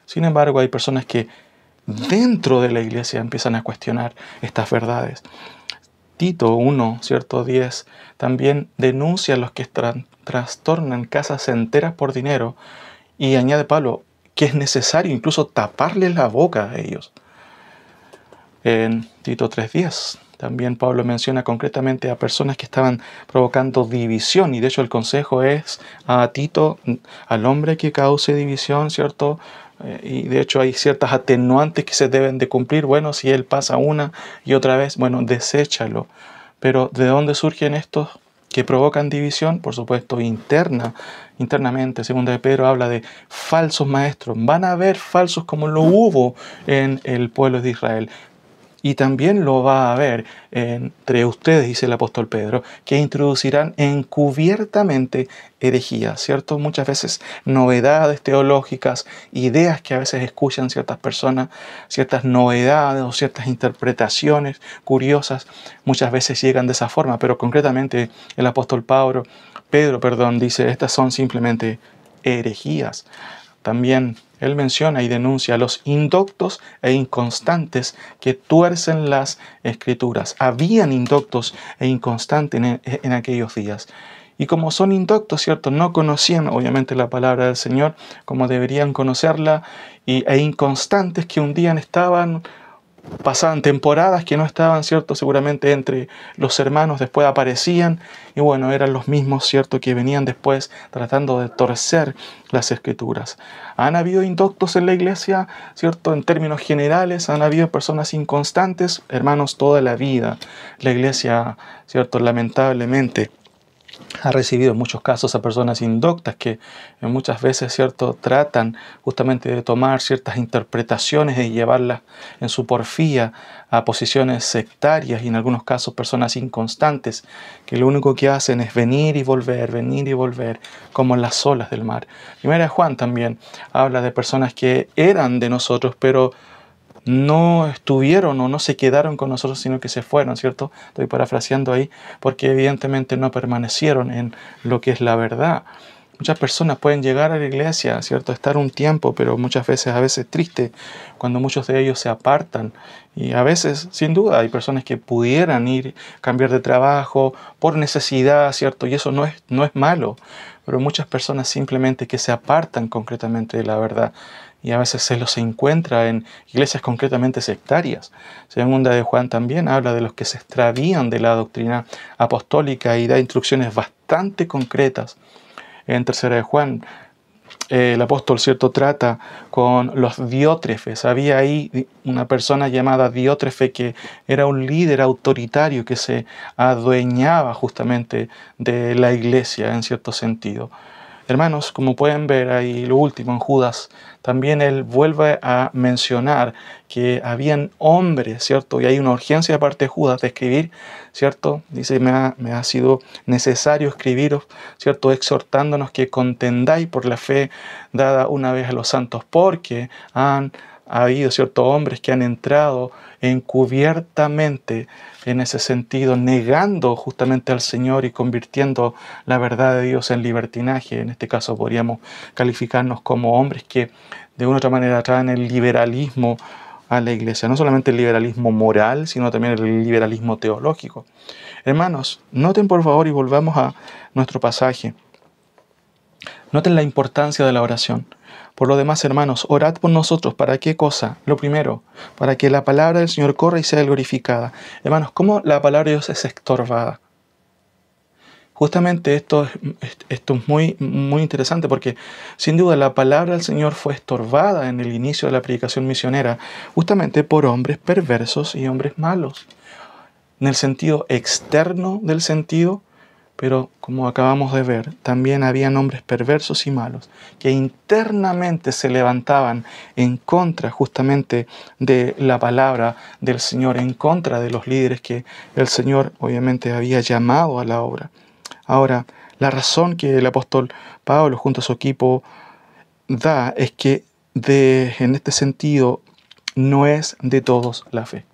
Sin embargo, hay personas que dentro de la iglesia empiezan a cuestionar estas verdades. Tito 1, cierto 10, también denuncia a los que trastornan casas enteras por dinero y añade Pablo que es necesario incluso taparles la boca a ellos. En Tito 10... También Pablo menciona concretamente a personas que estaban provocando división y de hecho el consejo es a Tito, al hombre que cause división, ¿cierto? Eh, y de hecho hay ciertas atenuantes que se deben de cumplir. Bueno, si él pasa una y otra vez, bueno, deséchalo. Pero ¿de dónde surgen estos que provocan división? Por supuesto, interna, internamente. Segunda de Pedro habla de falsos maestros. Van a haber falsos como lo hubo en el pueblo de Israel y también lo va a haber entre ustedes, dice el apóstol Pedro, que introducirán encubiertamente herejías, ¿cierto? Muchas veces novedades teológicas, ideas que a veces escuchan ciertas personas, ciertas novedades o ciertas interpretaciones curiosas, muchas veces llegan de esa forma, pero concretamente el apóstol Pablo, Pedro, perdón, dice, estas son simplemente herejías. También él menciona y denuncia a los indoctos e inconstantes que tuercen las escrituras. Habían indoctos e inconstantes en, en aquellos días. Y como son indoctos, ¿cierto? No conocían obviamente la palabra del Señor como deberían conocerla y, e inconstantes que un día estaban pasaban temporadas que no estaban, ¿cierto? Seguramente entre los hermanos después aparecían y bueno, eran los mismos, ¿cierto? Que venían después tratando de torcer las escrituras. Han habido indoctos en la iglesia, ¿cierto? En términos generales, han habido personas inconstantes, hermanos, toda la vida. La iglesia, ¿cierto? Lamentablemente ha recibido en muchos casos a personas indoctas que muchas veces cierto tratan justamente de tomar ciertas interpretaciones y llevarlas en su porfía a posiciones sectarias y en algunos casos personas inconstantes que lo único que hacen es venir y volver, venir y volver como las olas del mar. Primera Juan también habla de personas que eran de nosotros pero no estuvieron o no se quedaron con nosotros, sino que se fueron, ¿cierto? Estoy parafraseando ahí, porque evidentemente no permanecieron en lo que es la verdad. Muchas personas pueden llegar a la iglesia, ¿cierto? Estar un tiempo, pero muchas veces, a veces triste, cuando muchos de ellos se apartan. Y a veces, sin duda, hay personas que pudieran ir, cambiar de trabajo, por necesidad, ¿cierto? Y eso no es, no es malo, pero muchas personas simplemente que se apartan concretamente de la verdad y a veces se los encuentra en iglesias concretamente sectarias. Segunda de Juan también habla de los que se extravían de la doctrina apostólica y da instrucciones bastante concretas. En Tercera de Juan, el apóstol, ¿cierto?, trata con los diótrefes. Había ahí una persona llamada diótrefe que era un líder autoritario que se adueñaba justamente de la iglesia en cierto sentido. Hermanos, como pueden ver ahí lo último en Judas, también él vuelve a mencionar que habían hombres, ¿cierto? Y hay una urgencia de de Judas de escribir, ¿cierto? Dice, me ha, me ha sido necesario escribiros, ¿cierto? Exhortándonos que contendáis por la fe dada una vez a los santos, porque han ha habido ciertos hombres que han entrado encubiertamente en ese sentido, negando justamente al Señor y convirtiendo la verdad de Dios en libertinaje. En este caso podríamos calificarnos como hombres que de una u otra manera traen el liberalismo a la iglesia, no solamente el liberalismo moral, sino también el liberalismo teológico. Hermanos, noten por favor y volvamos a nuestro pasaje. Noten la importancia de la oración. Por lo demás, hermanos, orad por nosotros. ¿Para qué cosa? Lo primero, para que la palabra del Señor corra y sea glorificada. Hermanos, ¿cómo la palabra de Dios es estorbada? Justamente esto, esto es muy, muy interesante porque sin duda la palabra del Señor fue estorbada en el inicio de la predicación misionera, justamente por hombres perversos y hombres malos. En el sentido externo del sentido, pero como acabamos de ver, también había hombres perversos y malos que internamente se levantaban en contra justamente de la palabra del Señor, en contra de los líderes que el Señor obviamente había llamado a la obra. Ahora, la razón que el apóstol Pablo junto a su equipo da es que de, en este sentido no es de todos la fe.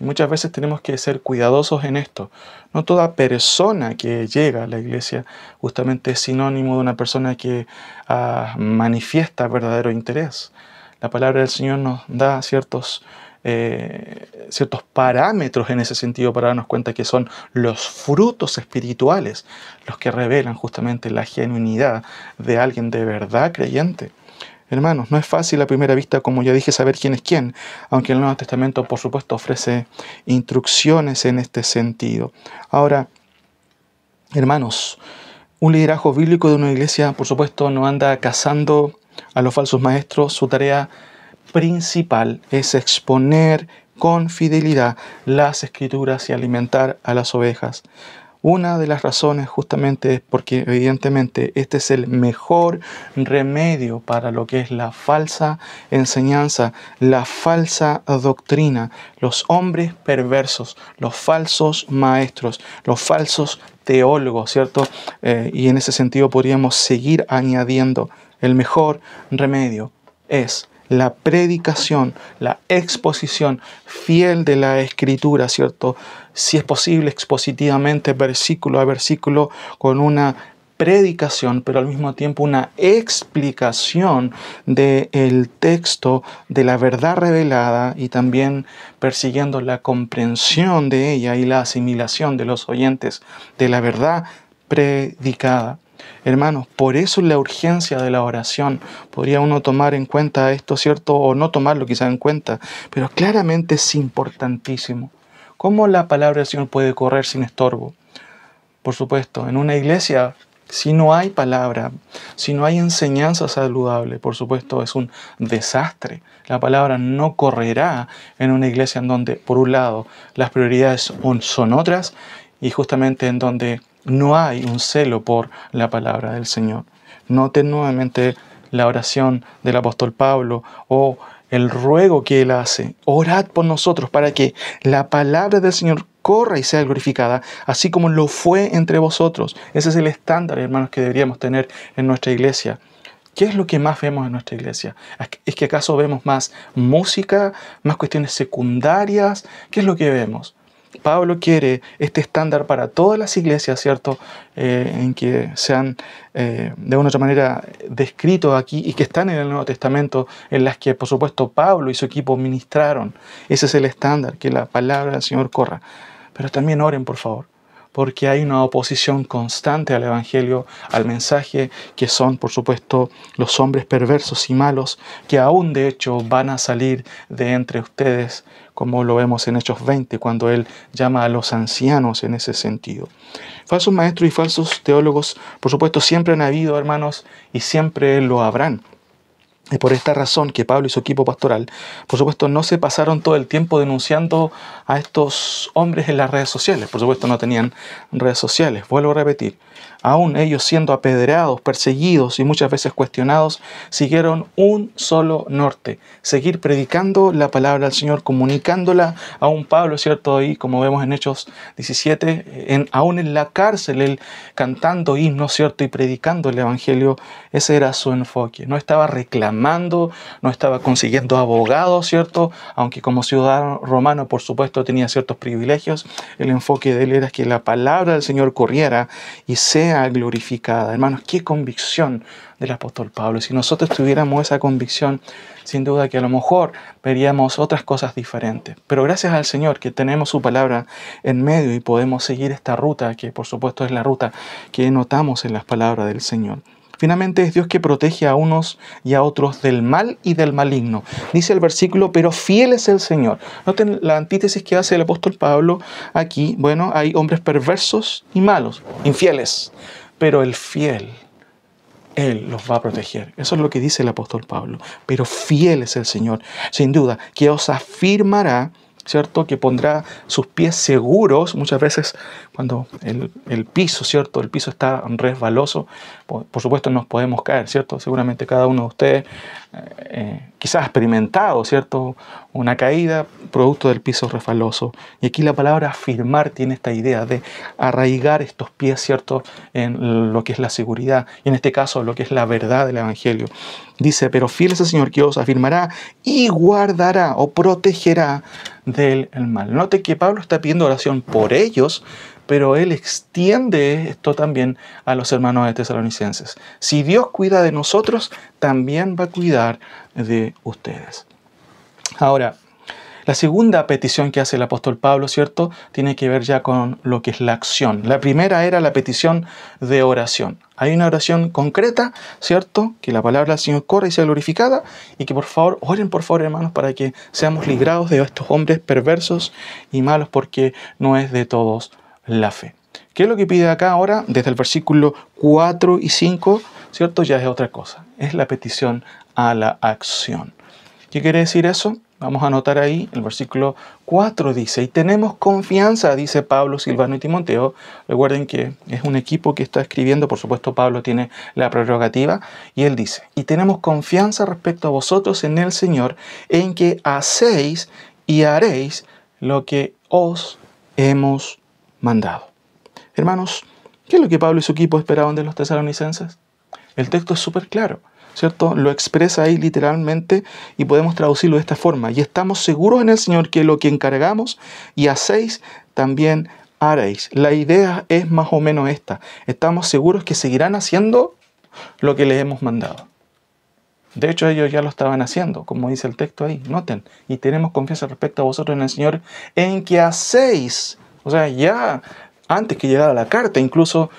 Muchas veces tenemos que ser cuidadosos en esto. No toda persona que llega a la iglesia justamente es sinónimo de una persona que ah, manifiesta verdadero interés. La palabra del Señor nos da ciertos, eh, ciertos parámetros en ese sentido para darnos cuenta que son los frutos espirituales los que revelan justamente la genuinidad de alguien de verdad creyente. Hermanos, no es fácil a primera vista, como ya dije, saber quién es quién, aunque el Nuevo Testamento, por supuesto, ofrece instrucciones en este sentido. Ahora, hermanos, un liderazgo bíblico de una iglesia, por supuesto, no anda cazando a los falsos maestros. Su tarea principal es exponer con fidelidad las escrituras y alimentar a las ovejas. Una de las razones justamente es porque evidentemente este es el mejor remedio para lo que es la falsa enseñanza, la falsa doctrina, los hombres perversos, los falsos maestros, los falsos teólogos, ¿cierto? Eh, y en ese sentido podríamos seguir añadiendo, el mejor remedio es la predicación, la exposición fiel de la escritura, ¿cierto? Si es posible expositivamente, versículo a versículo, con una predicación, pero al mismo tiempo una explicación del texto, de la verdad revelada y también persiguiendo la comprensión de ella y la asimilación de los oyentes de la verdad predicada. Hermanos, por eso la urgencia de la oración. Podría uno tomar en cuenta esto, ¿cierto? O no tomarlo quizá en cuenta, pero claramente es importantísimo. ¿Cómo la palabra del Señor puede correr sin estorbo? Por supuesto, en una iglesia, si no hay palabra, si no hay enseñanza saludable, por supuesto es un desastre. La palabra no correrá en una iglesia en donde, por un lado, las prioridades son otras y justamente en donde no hay un celo por la palabra del Señor. Noten nuevamente la oración del apóstol Pablo o el ruego que él hace. Orad por nosotros para que la palabra del Señor corra y sea glorificada, así como lo fue entre vosotros. Ese es el estándar, hermanos, que deberíamos tener en nuestra iglesia. ¿Qué es lo que más vemos en nuestra iglesia? ¿Es que acaso vemos más música, más cuestiones secundarias? ¿Qué es lo que vemos? Pablo quiere este estándar para todas las iglesias, ¿cierto? Eh, en que sean eh, de una u otra manera descritos aquí y que están en el Nuevo Testamento, en las que por supuesto Pablo y su equipo ministraron. Ese es el estándar, que la palabra del Señor corra. Pero también oren, por favor, porque hay una oposición constante al Evangelio, al mensaje, que son por supuesto los hombres perversos y malos, que aún de hecho van a salir de entre ustedes como lo vemos en Hechos 20, cuando él llama a los ancianos en ese sentido. Falsos maestros y falsos teólogos, por supuesto, siempre han habido, hermanos, y siempre lo habrán. Y por esta razón que Pablo y su equipo pastoral, por supuesto, no se pasaron todo el tiempo denunciando a estos hombres en las redes sociales. Por supuesto, no tenían redes sociales. Vuelvo a repetir, Aún ellos siendo apedreados, perseguidos y muchas veces cuestionados, siguieron un solo norte, seguir predicando la palabra del Señor, comunicándola a un Pablo, ¿cierto? Ahí, como vemos en Hechos 17, aún en la cárcel, él cantando himnos, ¿cierto? Y predicando el Evangelio, ese era su enfoque. No estaba reclamando, no estaba consiguiendo abogados, ¿cierto? Aunque como ciudadano romano, por supuesto, tenía ciertos privilegios, el enfoque de él era que la palabra del Señor corriera y sea glorificada. Hermanos, qué convicción del apóstol Pablo. Si nosotros tuviéramos esa convicción, sin duda que a lo mejor veríamos otras cosas diferentes. Pero gracias al Señor que tenemos su palabra en medio y podemos seguir esta ruta, que por supuesto es la ruta que notamos en las palabras del Señor. Finalmente es Dios que protege a unos y a otros del mal y del maligno. Dice el versículo, pero fiel es el Señor. Noten la antítesis que hace el apóstol Pablo aquí. Bueno, hay hombres perversos y malos, infieles, pero el fiel él los va a proteger. Eso es lo que dice el apóstol Pablo. Pero fiel es el Señor, sin duda, que os afirmará ¿cierto? Que pondrá sus pies seguros. Muchas veces cuando el, piso, ¿cierto? El piso está resbaloso, por, supuesto nos podemos caer, ¿cierto? Seguramente cada uno de ustedes eh, quizás experimentado, ¿cierto? Una caída producto del piso refaloso. Y aquí la palabra afirmar tiene esta idea de arraigar estos pies, ¿cierto? En lo que es la seguridad, y en este caso lo que es la verdad del Evangelio. Dice, pero fiel es el Señor que os afirmará y guardará o protegerá del mal. Note que Pablo está pidiendo oración por ellos, pero él extiende esto también a los hermanos de tesalonicenses. Si Dios cuida de nosotros, también va a cuidar de ustedes. Ahora, la segunda petición que hace el apóstol Pablo, ¿cierto? Tiene que ver ya con lo que es la acción. La primera era la petición de oración. Hay una oración concreta, ¿cierto? Que la palabra del Señor corra y sea glorificada y que por favor oren, por favor, hermanos, para que seamos librados de estos hombres perversos y malos porque no es de todos la fe. ¿Qué es lo que pide acá ahora? Desde el versículo 4 y 5, ¿cierto? Ya es otra cosa. Es la petición a la acción. ¿Qué quiere decir eso? Vamos a anotar ahí, el versículo 4 dice, y tenemos confianza, dice Pablo, Silvano y Timoteo. Recuerden que es un equipo que está escribiendo, por supuesto Pablo tiene la prerrogativa, y él dice, y tenemos confianza respecto a vosotros en el Señor, en que hacéis y haréis lo que os hemos mandado. Hermanos, ¿qué es lo que Pablo y su equipo esperaban de los tesalonicenses? El texto es súper claro, ¿cierto? Lo expresa ahí literalmente y podemos traducirlo de esta forma. Y estamos seguros en el Señor que lo que encargamos y hacéis también haréis. La idea es más o menos esta. Estamos seguros que seguirán haciendo lo que les hemos mandado. De hecho, ellos ya lo estaban haciendo, como dice el texto ahí. Noten, y tenemos confianza respecto a vosotros en el Señor, en que hacéis o sea, ya antes que llegara la carta, incluso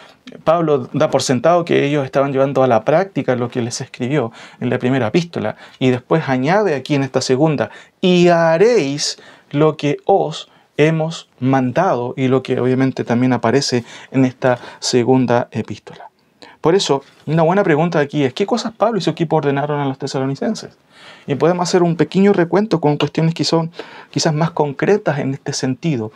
Pablo da por sentado que ellos estaban llevando a la práctica lo que les escribió en la primera epístola y después añade aquí en esta segunda, y haréis lo que os hemos mandado y lo que obviamente también aparece en esta segunda epístola. Por eso, una buena pregunta aquí es, ¿qué cosas Pablo y su equipo ordenaron a los tesalonicenses? Y podemos hacer un pequeño recuento con cuestiones que son quizás más concretas en este sentido,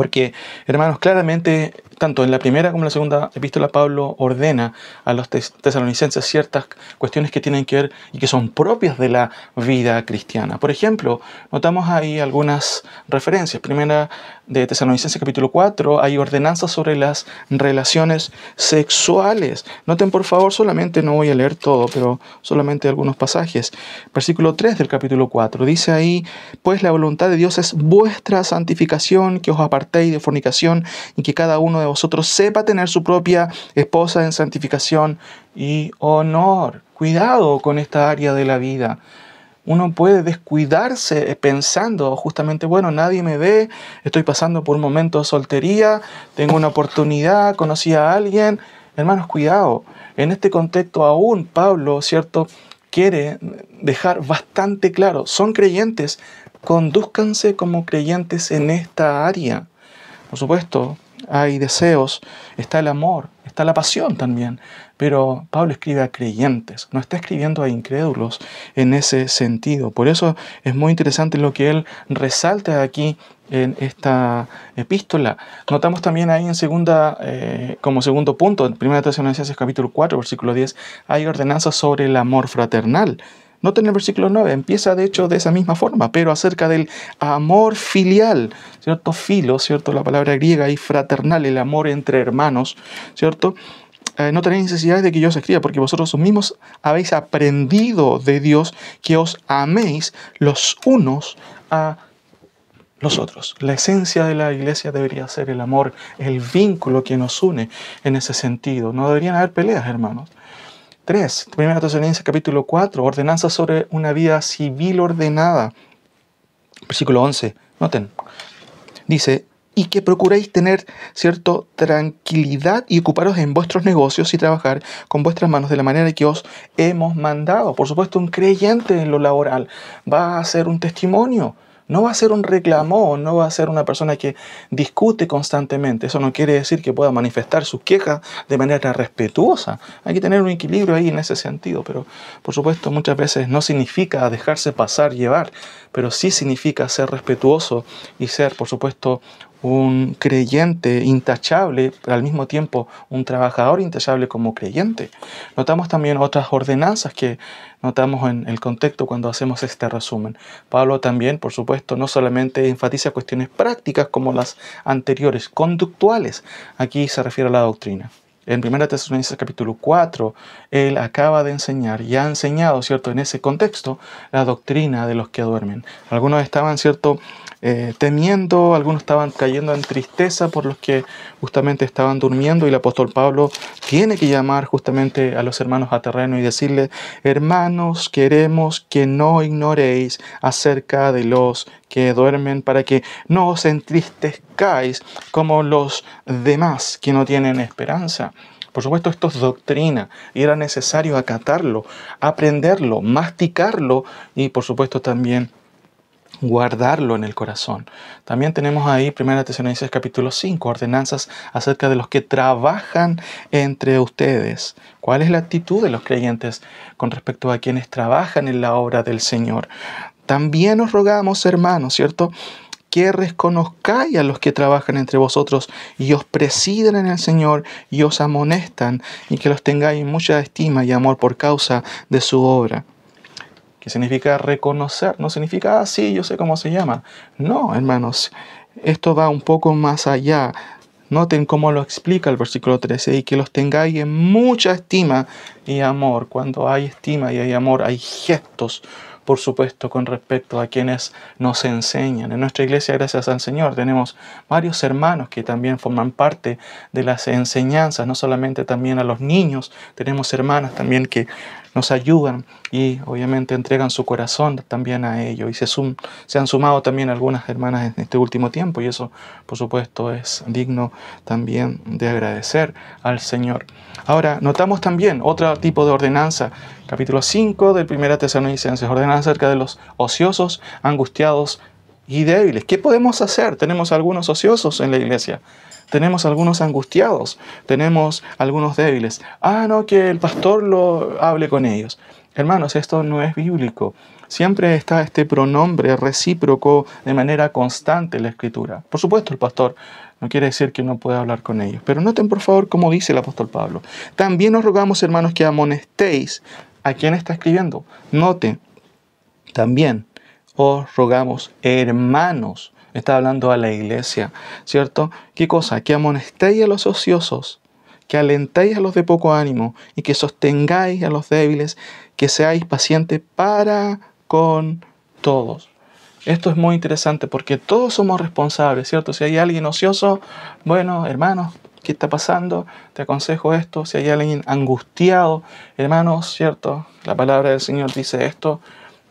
porque, hermanos, claramente, tanto en la primera como en la segunda epístola, Pablo ordena a los tesalonicenses ciertas cuestiones que tienen que ver y que son propias de la vida cristiana. Por ejemplo, notamos ahí algunas referencias. Primera de Tesalonicenses capítulo 4 hay ordenanzas sobre las relaciones sexuales. Noten por favor, solamente no voy a leer todo, pero solamente algunos pasajes. Versículo 3 del capítulo 4 dice ahí, pues la voluntad de Dios es vuestra santificación, que os apartéis de fornicación y que cada uno de vosotros sepa tener su propia esposa en santificación y honor. Cuidado con esta área de la vida uno puede descuidarse pensando justamente, bueno, nadie me ve, estoy pasando por un momento de soltería, tengo una oportunidad, conocí a alguien. Hermanos, cuidado. En este contexto aún Pablo, ¿cierto? Quiere dejar bastante claro, son creyentes, conduzcanse como creyentes en esta área. Por supuesto, hay deseos, está el amor, está la pasión también. Pero Pablo escribe a creyentes, no está escribiendo a incrédulos en ese sentido. Por eso es muy interesante lo que él resalta aquí en esta epístola. Notamos también ahí en segunda, eh, como segundo punto, en 1 Tesalonicenses capítulo 4, versículo 10, hay ordenanzas sobre el amor fraternal. Noten el versículo 9, empieza de hecho de esa misma forma, pero acerca del amor filial, ¿cierto? Filo, ¿cierto? La palabra griega y fraternal, el amor entre hermanos, ¿cierto? Eh, no tenéis necesidad de que yo os escriba, porque vosotros mismos habéis aprendido de Dios que os améis los unos a los otros. La esencia de la iglesia debería ser el amor, el vínculo que nos une en ese sentido. No deberían haber peleas, hermanos. 3. Primera Tesalonicenses capítulo 4, ordenanza sobre una vida civil ordenada. Versículo 11. Noten. Dice, y que procuréis tener cierta tranquilidad y ocuparos en vuestros negocios y trabajar con vuestras manos de la manera que os hemos mandado. Por supuesto, un creyente en lo laboral va a ser un testimonio. No va a ser un reclamo no va a ser una persona que discute constantemente. Eso no quiere decir que pueda manifestar sus quejas de manera respetuosa. Hay que tener un equilibrio ahí en ese sentido. Pero, por supuesto, muchas veces no significa dejarse pasar, llevar, pero sí significa ser respetuoso y ser, por supuesto, un creyente intachable, al mismo tiempo un trabajador intachable como creyente. Notamos también otras ordenanzas que notamos en el contexto cuando hacemos este resumen. Pablo también, por supuesto, no solamente enfatiza cuestiones prácticas como las anteriores, conductuales. Aquí se refiere a la doctrina. En 1 Tesalonicenses capítulo 4, él acaba de enseñar y ha enseñado, ¿cierto?, en ese contexto, la doctrina de los que duermen. Algunos estaban, ¿cierto?, eh, temiendo, algunos estaban cayendo en tristeza por los que justamente estaban durmiendo y el apóstol Pablo tiene que llamar justamente a los hermanos a terreno y decirles hermanos, queremos que no ignoréis acerca de los que duermen para que no os entristezcáis como los demás que no tienen esperanza. Por supuesto, esto es doctrina y era necesario acatarlo, aprenderlo, masticarlo y por supuesto también guardarlo en el corazón. También tenemos ahí 1 Tesalonicenses capítulo 5, ordenanzas acerca de los que trabajan entre ustedes. ¿Cuál es la actitud de los creyentes con respecto a quienes trabajan en la obra del Señor? También os rogamos, hermanos, ¿cierto? que reconozcáis a los que trabajan entre vosotros y os presiden en el Señor y os amonestan y que los tengáis mucha estima y amor por causa de su obra que significa reconocer, no significa, ah, sí, yo sé cómo se llama. No, hermanos, esto va un poco más allá. Noten cómo lo explica el versículo 13, y que los tengáis en mucha estima y amor. Cuando hay estima y hay amor, hay gestos, por supuesto, con respecto a quienes nos enseñan. En nuestra iglesia, gracias al Señor, tenemos varios hermanos que también forman parte de las enseñanzas, no solamente también a los niños, tenemos hermanas también que nos ayudan y obviamente entregan su corazón también a ello. Y se, han sumado también algunas hermanas en este último tiempo y eso por supuesto es digno también de agradecer al Señor. Ahora, notamos también otro tipo de ordenanza, capítulo 5 del 1 Tesalonicenses, ordenanza acerca de los ociosos, angustiados y débiles. ¿Qué podemos hacer? Tenemos algunos ociosos en la iglesia tenemos algunos angustiados, tenemos algunos débiles. Ah, no, que el pastor lo hable con ellos. Hermanos, esto no es bíblico. Siempre está este pronombre recíproco de manera constante en la escritura. Por supuesto, el pastor no quiere decir que no pueda hablar con ellos. Pero noten, por favor, cómo dice el apóstol Pablo. También os rogamos, hermanos, que amonestéis a quien está escribiendo. Noten, también os rogamos, hermanos, está hablando a la iglesia, ¿cierto? ¿Qué cosa? Que amonestéis a los ociosos, que alentéis a los de poco ánimo y que sostengáis a los débiles, que seáis pacientes para con todos. Esto es muy interesante porque todos somos responsables, ¿cierto? Si hay alguien ocioso, bueno, hermanos, ¿qué está pasando? Te aconsejo esto. Si hay alguien angustiado, hermanos, ¿cierto? La palabra del Señor dice esto,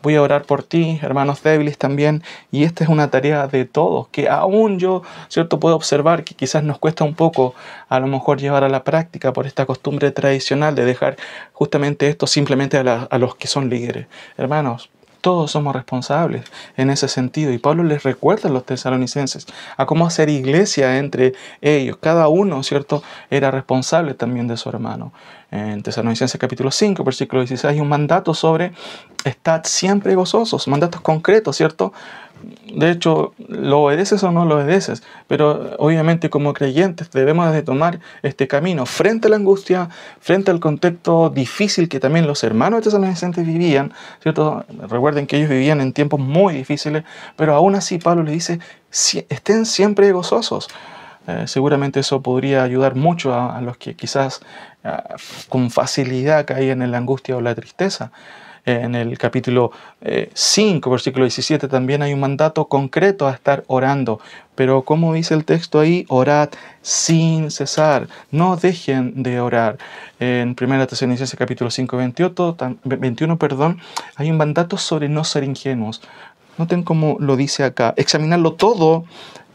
Voy a orar por ti, hermanos débiles también, y esta es una tarea de todos, que aún yo, ¿cierto?, puedo observar que quizás nos cuesta un poco a lo mejor llevar a la práctica por esta costumbre tradicional de dejar justamente esto simplemente a, a los que son líderes. Hermanos, todos somos responsables en ese sentido. Y Pablo les recuerda a los tesalonicenses a cómo hacer iglesia entre ellos. Cada uno, ¿cierto?, era responsable también de su hermano. En Tesalonicenses capítulo 5, versículo 16, hay un mandato sobre estar siempre gozosos, mandatos concretos, ¿cierto? De hecho, lo obedeces o no lo obedeces, pero obviamente como creyentes debemos de tomar este camino frente a la angustia, frente al contexto difícil que también los hermanos de adolescentes vivían, ¿cierto? Recuerden que ellos vivían en tiempos muy difíciles, pero aún así Pablo les dice, estén siempre gozosos. Eh, seguramente eso podría ayudar mucho a, los que quizás ah, con facilidad caían en la angustia o la tristeza en el capítulo 5, eh, versículo 17, también hay un mandato concreto a estar orando. Pero como dice el texto ahí, orad sin cesar, no dejen de orar. En 1 Tesalonicenses capítulo 5, 21, perdón, hay un mandato sobre no ser ingenuos. Noten cómo lo dice acá, examinarlo todo,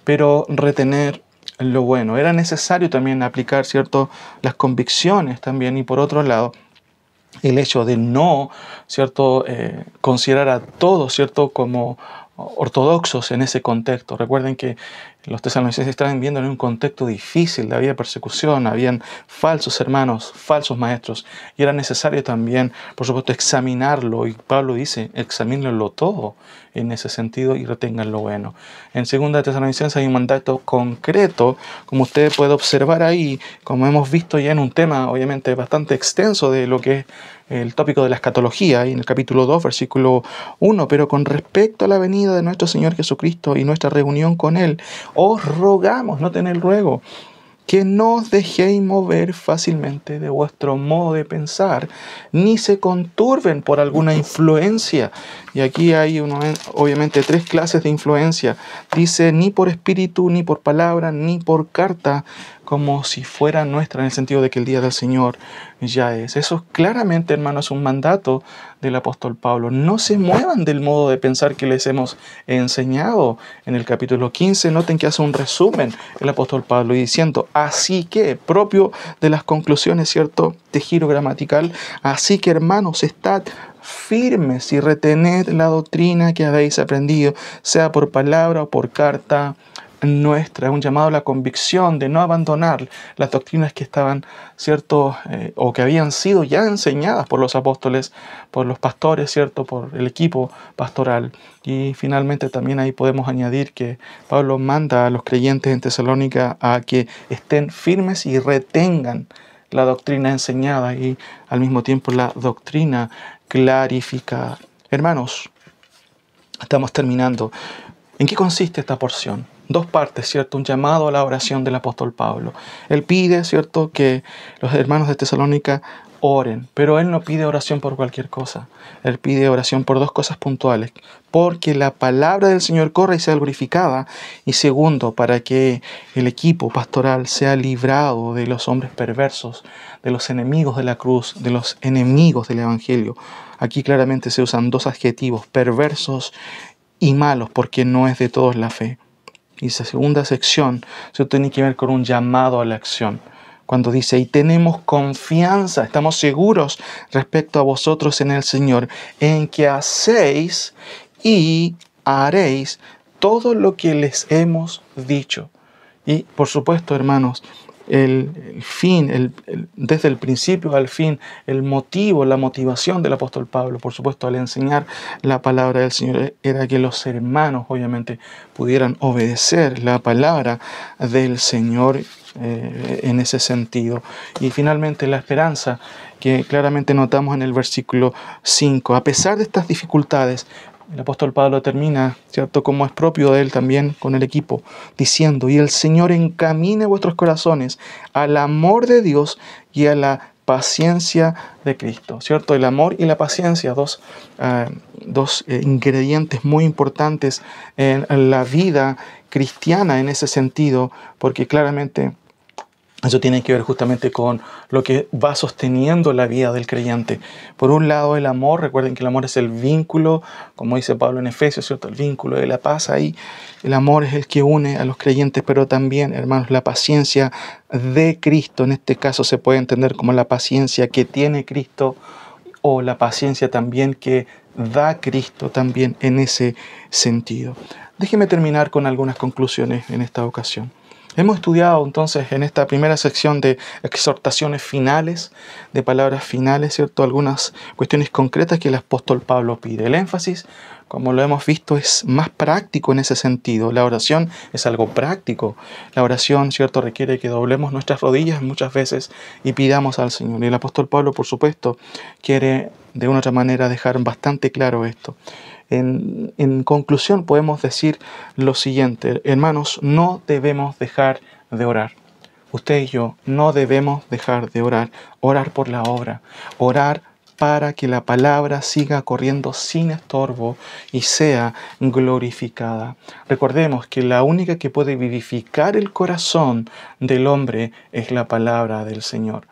pero retener lo bueno. Era necesario también aplicar, ¿cierto?, las convicciones también y por otro lado, el hecho de no, ¿cierto?, eh, considerar a todos, ¿cierto?, como ortodoxos en ese contexto. Recuerden que los tesalonicenses estaban viviendo en un contexto difícil, había persecución, habían falsos hermanos, falsos maestros, y era necesario también, por supuesto, examinarlo, y Pablo dice, examínenlo todo en ese sentido y retengan lo bueno. En segunda tesalonicenses hay un mandato concreto, como usted puede observar ahí, como hemos visto ya en un tema, obviamente, bastante extenso de lo que es el tópico de la escatología en el capítulo 2, versículo 1, pero con respecto a la venida de nuestro Señor Jesucristo y nuestra reunión con Él, os rogamos, no tener ruego, que no os dejéis mover fácilmente de vuestro modo de pensar, ni se conturben por alguna influencia. Y aquí hay uno, obviamente tres clases de influencia. Dice, ni por espíritu, ni por palabra, ni por carta, como si fuera nuestra, en el sentido de que el día del Señor ya es. Eso claramente, hermanos, es un mandato del apóstol Pablo. No se muevan del modo de pensar que les hemos enseñado. En el capítulo 15, noten que hace un resumen el apóstol Pablo diciendo, así que, propio de las conclusiones, ¿cierto?, de giro gramatical, así que, hermanos, estad firmes y retened la doctrina que habéis aprendido, sea por palabra o por carta nuestra, un llamado a la convicción de no abandonar las doctrinas que estaban, ¿cierto? Eh, o que habían sido ya enseñadas por los apóstoles, por los pastores, ¿cierto? Por el equipo pastoral. Y finalmente también ahí podemos añadir que Pablo manda a los creyentes en Tesalónica a que estén firmes y retengan la doctrina enseñada y al mismo tiempo la doctrina clarificada. Hermanos, estamos terminando. ¿En qué consiste esta porción? dos partes, ¿cierto? Un llamado a la oración del apóstol Pablo. Él pide, ¿cierto?, que los hermanos de Tesalónica oren, pero él no pide oración por cualquier cosa. Él pide oración por dos cosas puntuales, porque la palabra del Señor corra y sea glorificada, y segundo, para que el equipo pastoral sea librado de los hombres perversos, de los enemigos de la cruz, de los enemigos del evangelio. Aquí claramente se usan dos adjetivos, perversos y malos, porque no es de todos la fe. Y esa segunda sección se tiene que ver con un llamado a la acción. Cuando dice, y tenemos confianza, estamos seguros respecto a vosotros en el Señor, en que hacéis y haréis todo lo que les hemos dicho. Y por supuesto, hermanos, el, fin, el, desde el principio al fin, el motivo, la motivación del apóstol Pablo, por supuesto, al enseñar la palabra del Señor, era que los hermanos, obviamente, pudieran obedecer la palabra del Señor eh, en ese sentido. Y finalmente la esperanza que claramente notamos en el versículo 5. A pesar de estas dificultades, el apóstol Pablo termina, ¿cierto? Como es propio de él también con el equipo, diciendo, y el Señor encamine vuestros corazones al amor de Dios y a la paciencia de Cristo, ¿cierto? El amor y la paciencia, dos, ah, eh, ingredientes muy importantes en la vida cristiana en ese sentido, porque claramente eso tiene que ver justamente con lo que va sosteniendo la vida del creyente. Por un lado, el amor, recuerden que el amor es el vínculo, como dice Pablo en Efesios, ¿cierto? El vínculo de la paz ahí. El amor es el que une a los creyentes, pero también, hermanos, la paciencia de Cristo. En este caso se puede entender como la paciencia que tiene Cristo o la paciencia también que da Cristo también en ese sentido. Déjeme terminar con algunas conclusiones en esta ocasión. Hemos estudiado entonces en esta primera sección de exhortaciones finales, de palabras finales, ¿cierto? Algunas cuestiones concretas que el apóstol Pablo pide. El énfasis, como lo hemos visto, es más práctico en ese sentido. La oración es algo práctico. La oración, ¿cierto?, requiere que doblemos nuestras rodillas muchas veces y pidamos al Señor. Y el apóstol Pablo, por supuesto, quiere de una u otra manera dejar bastante claro esto. En, conclusión podemos decir lo siguiente, hermanos, no debemos dejar de orar. Usted y yo no debemos dejar de orar, orar por la obra, orar para que la palabra siga corriendo sin estorbo y sea glorificada. Recordemos que la única que puede vivificar el corazón del hombre es la palabra del Señor.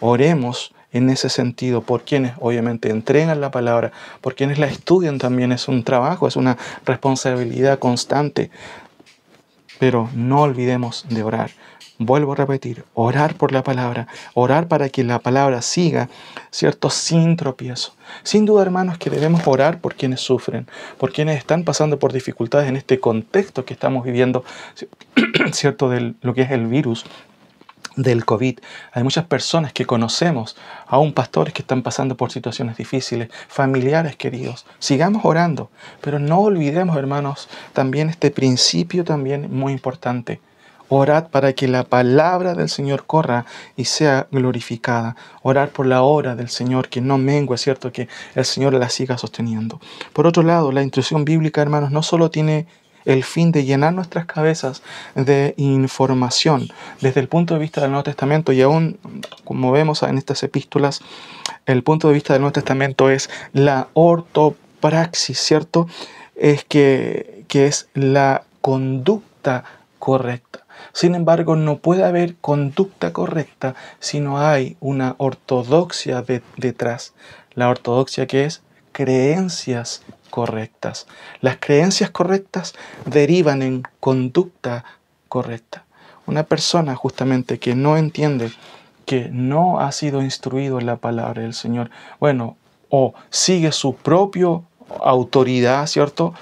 Oremos en ese sentido, por quienes obviamente entregan la palabra, por quienes la estudian también es un trabajo, es una responsabilidad constante. Pero no olvidemos de orar. Vuelvo a repetir, orar por la palabra, orar para que la palabra siga, ¿cierto? Sin tropiezo. Sin duda, hermanos, que debemos orar por quienes sufren, por quienes están pasando por dificultades en este contexto que estamos viviendo, ¿cierto? De lo que es el virus del COVID. Hay muchas personas que conocemos, aún pastores que están pasando por situaciones difíciles, familiares queridos. Sigamos orando, pero no olvidemos, hermanos, también este principio también muy importante. Orad para que la palabra del Señor corra y sea glorificada. Orar por la obra del Señor, que no mengue, es cierto, que el Señor la siga sosteniendo. Por otro lado, la instrucción bíblica, hermanos, no solo tiene el fin de llenar nuestras cabezas de información desde el punto de vista del Nuevo Testamento y aún como vemos en estas epístolas, el punto de vista del Nuevo Testamento es la ortopraxis, ¿cierto? Es que, que es la conducta correcta. Sin embargo, no puede haber conducta correcta si no hay una ortodoxia detrás. La ortodoxia que es creencias correctas. Las creencias correctas derivan en conducta correcta. Una persona justamente que no entiende que no ha sido instruido en la palabra del Señor, bueno, o sigue su propia autoridad, ¿cierto?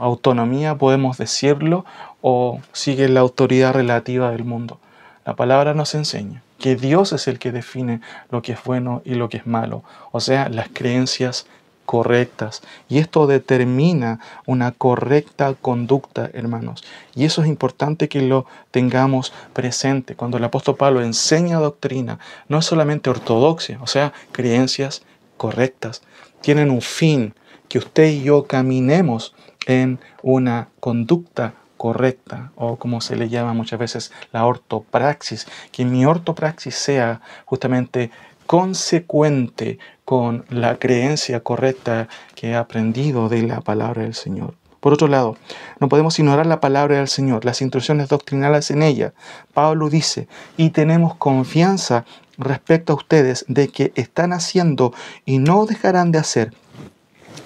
Autonomía, podemos decirlo, o sigue la autoridad relativa del mundo. La palabra nos enseña que Dios es el que define lo que es bueno y lo que es malo, o sea, las creencias correctas. Y esto determina una correcta conducta, hermanos. Y eso es importante que lo tengamos presente. Cuando el apóstol Pablo enseña doctrina, no es solamente ortodoxia, o sea, creencias correctas. Tienen un fin, que usted y yo caminemos en una conducta correcta o como se le llama muchas veces la ortopraxis, que mi ortopraxis sea justamente consecuente con la creencia correcta que he aprendido de la palabra del Señor. Por otro lado, no podemos ignorar la palabra del Señor, las instrucciones doctrinales en ella. Pablo dice, y tenemos confianza respecto a ustedes de que están haciendo y no dejarán de hacer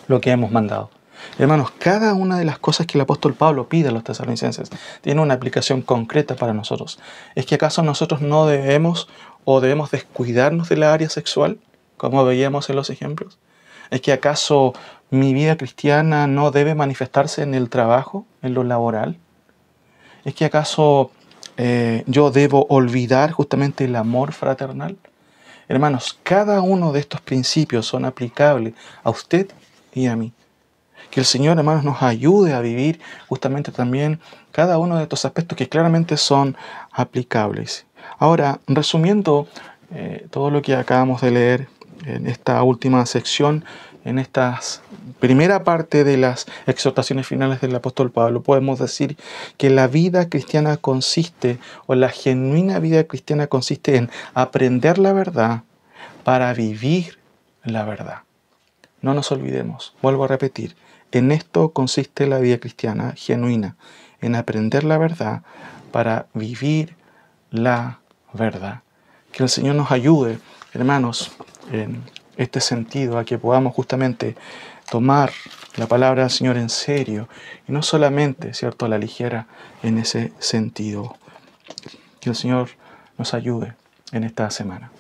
lo que hemos mandado. Hermanos, cada una de las cosas que el apóstol Pablo pide a los tesalonicenses tiene una aplicación concreta para nosotros. ¿Es que acaso nosotros no debemos o debemos descuidarnos de la área sexual? como veíamos en los ejemplos? ¿Es que acaso mi vida cristiana no debe manifestarse en el trabajo, en lo laboral? ¿Es que acaso eh, yo debo olvidar justamente el amor fraternal? Hermanos, cada uno de estos principios son aplicables a usted y a mí. Que el Señor, hermanos, nos ayude a vivir justamente también cada uno de estos aspectos que claramente son aplicables. Ahora, resumiendo eh, todo lo que acabamos de leer, en esta última sección, en esta primera parte de las exhortaciones finales del apóstol Pablo, podemos decir que la vida cristiana consiste, o la genuina vida cristiana consiste en aprender la verdad para vivir la verdad. No nos olvidemos, vuelvo a repetir, en esto consiste la vida cristiana genuina, en aprender la verdad para vivir la verdad. Que el Señor nos ayude, hermanos, en este sentido, a que podamos justamente tomar la palabra del Señor en serio y no solamente, ¿cierto?, a la ligera en ese sentido. Que el Señor nos ayude en esta semana.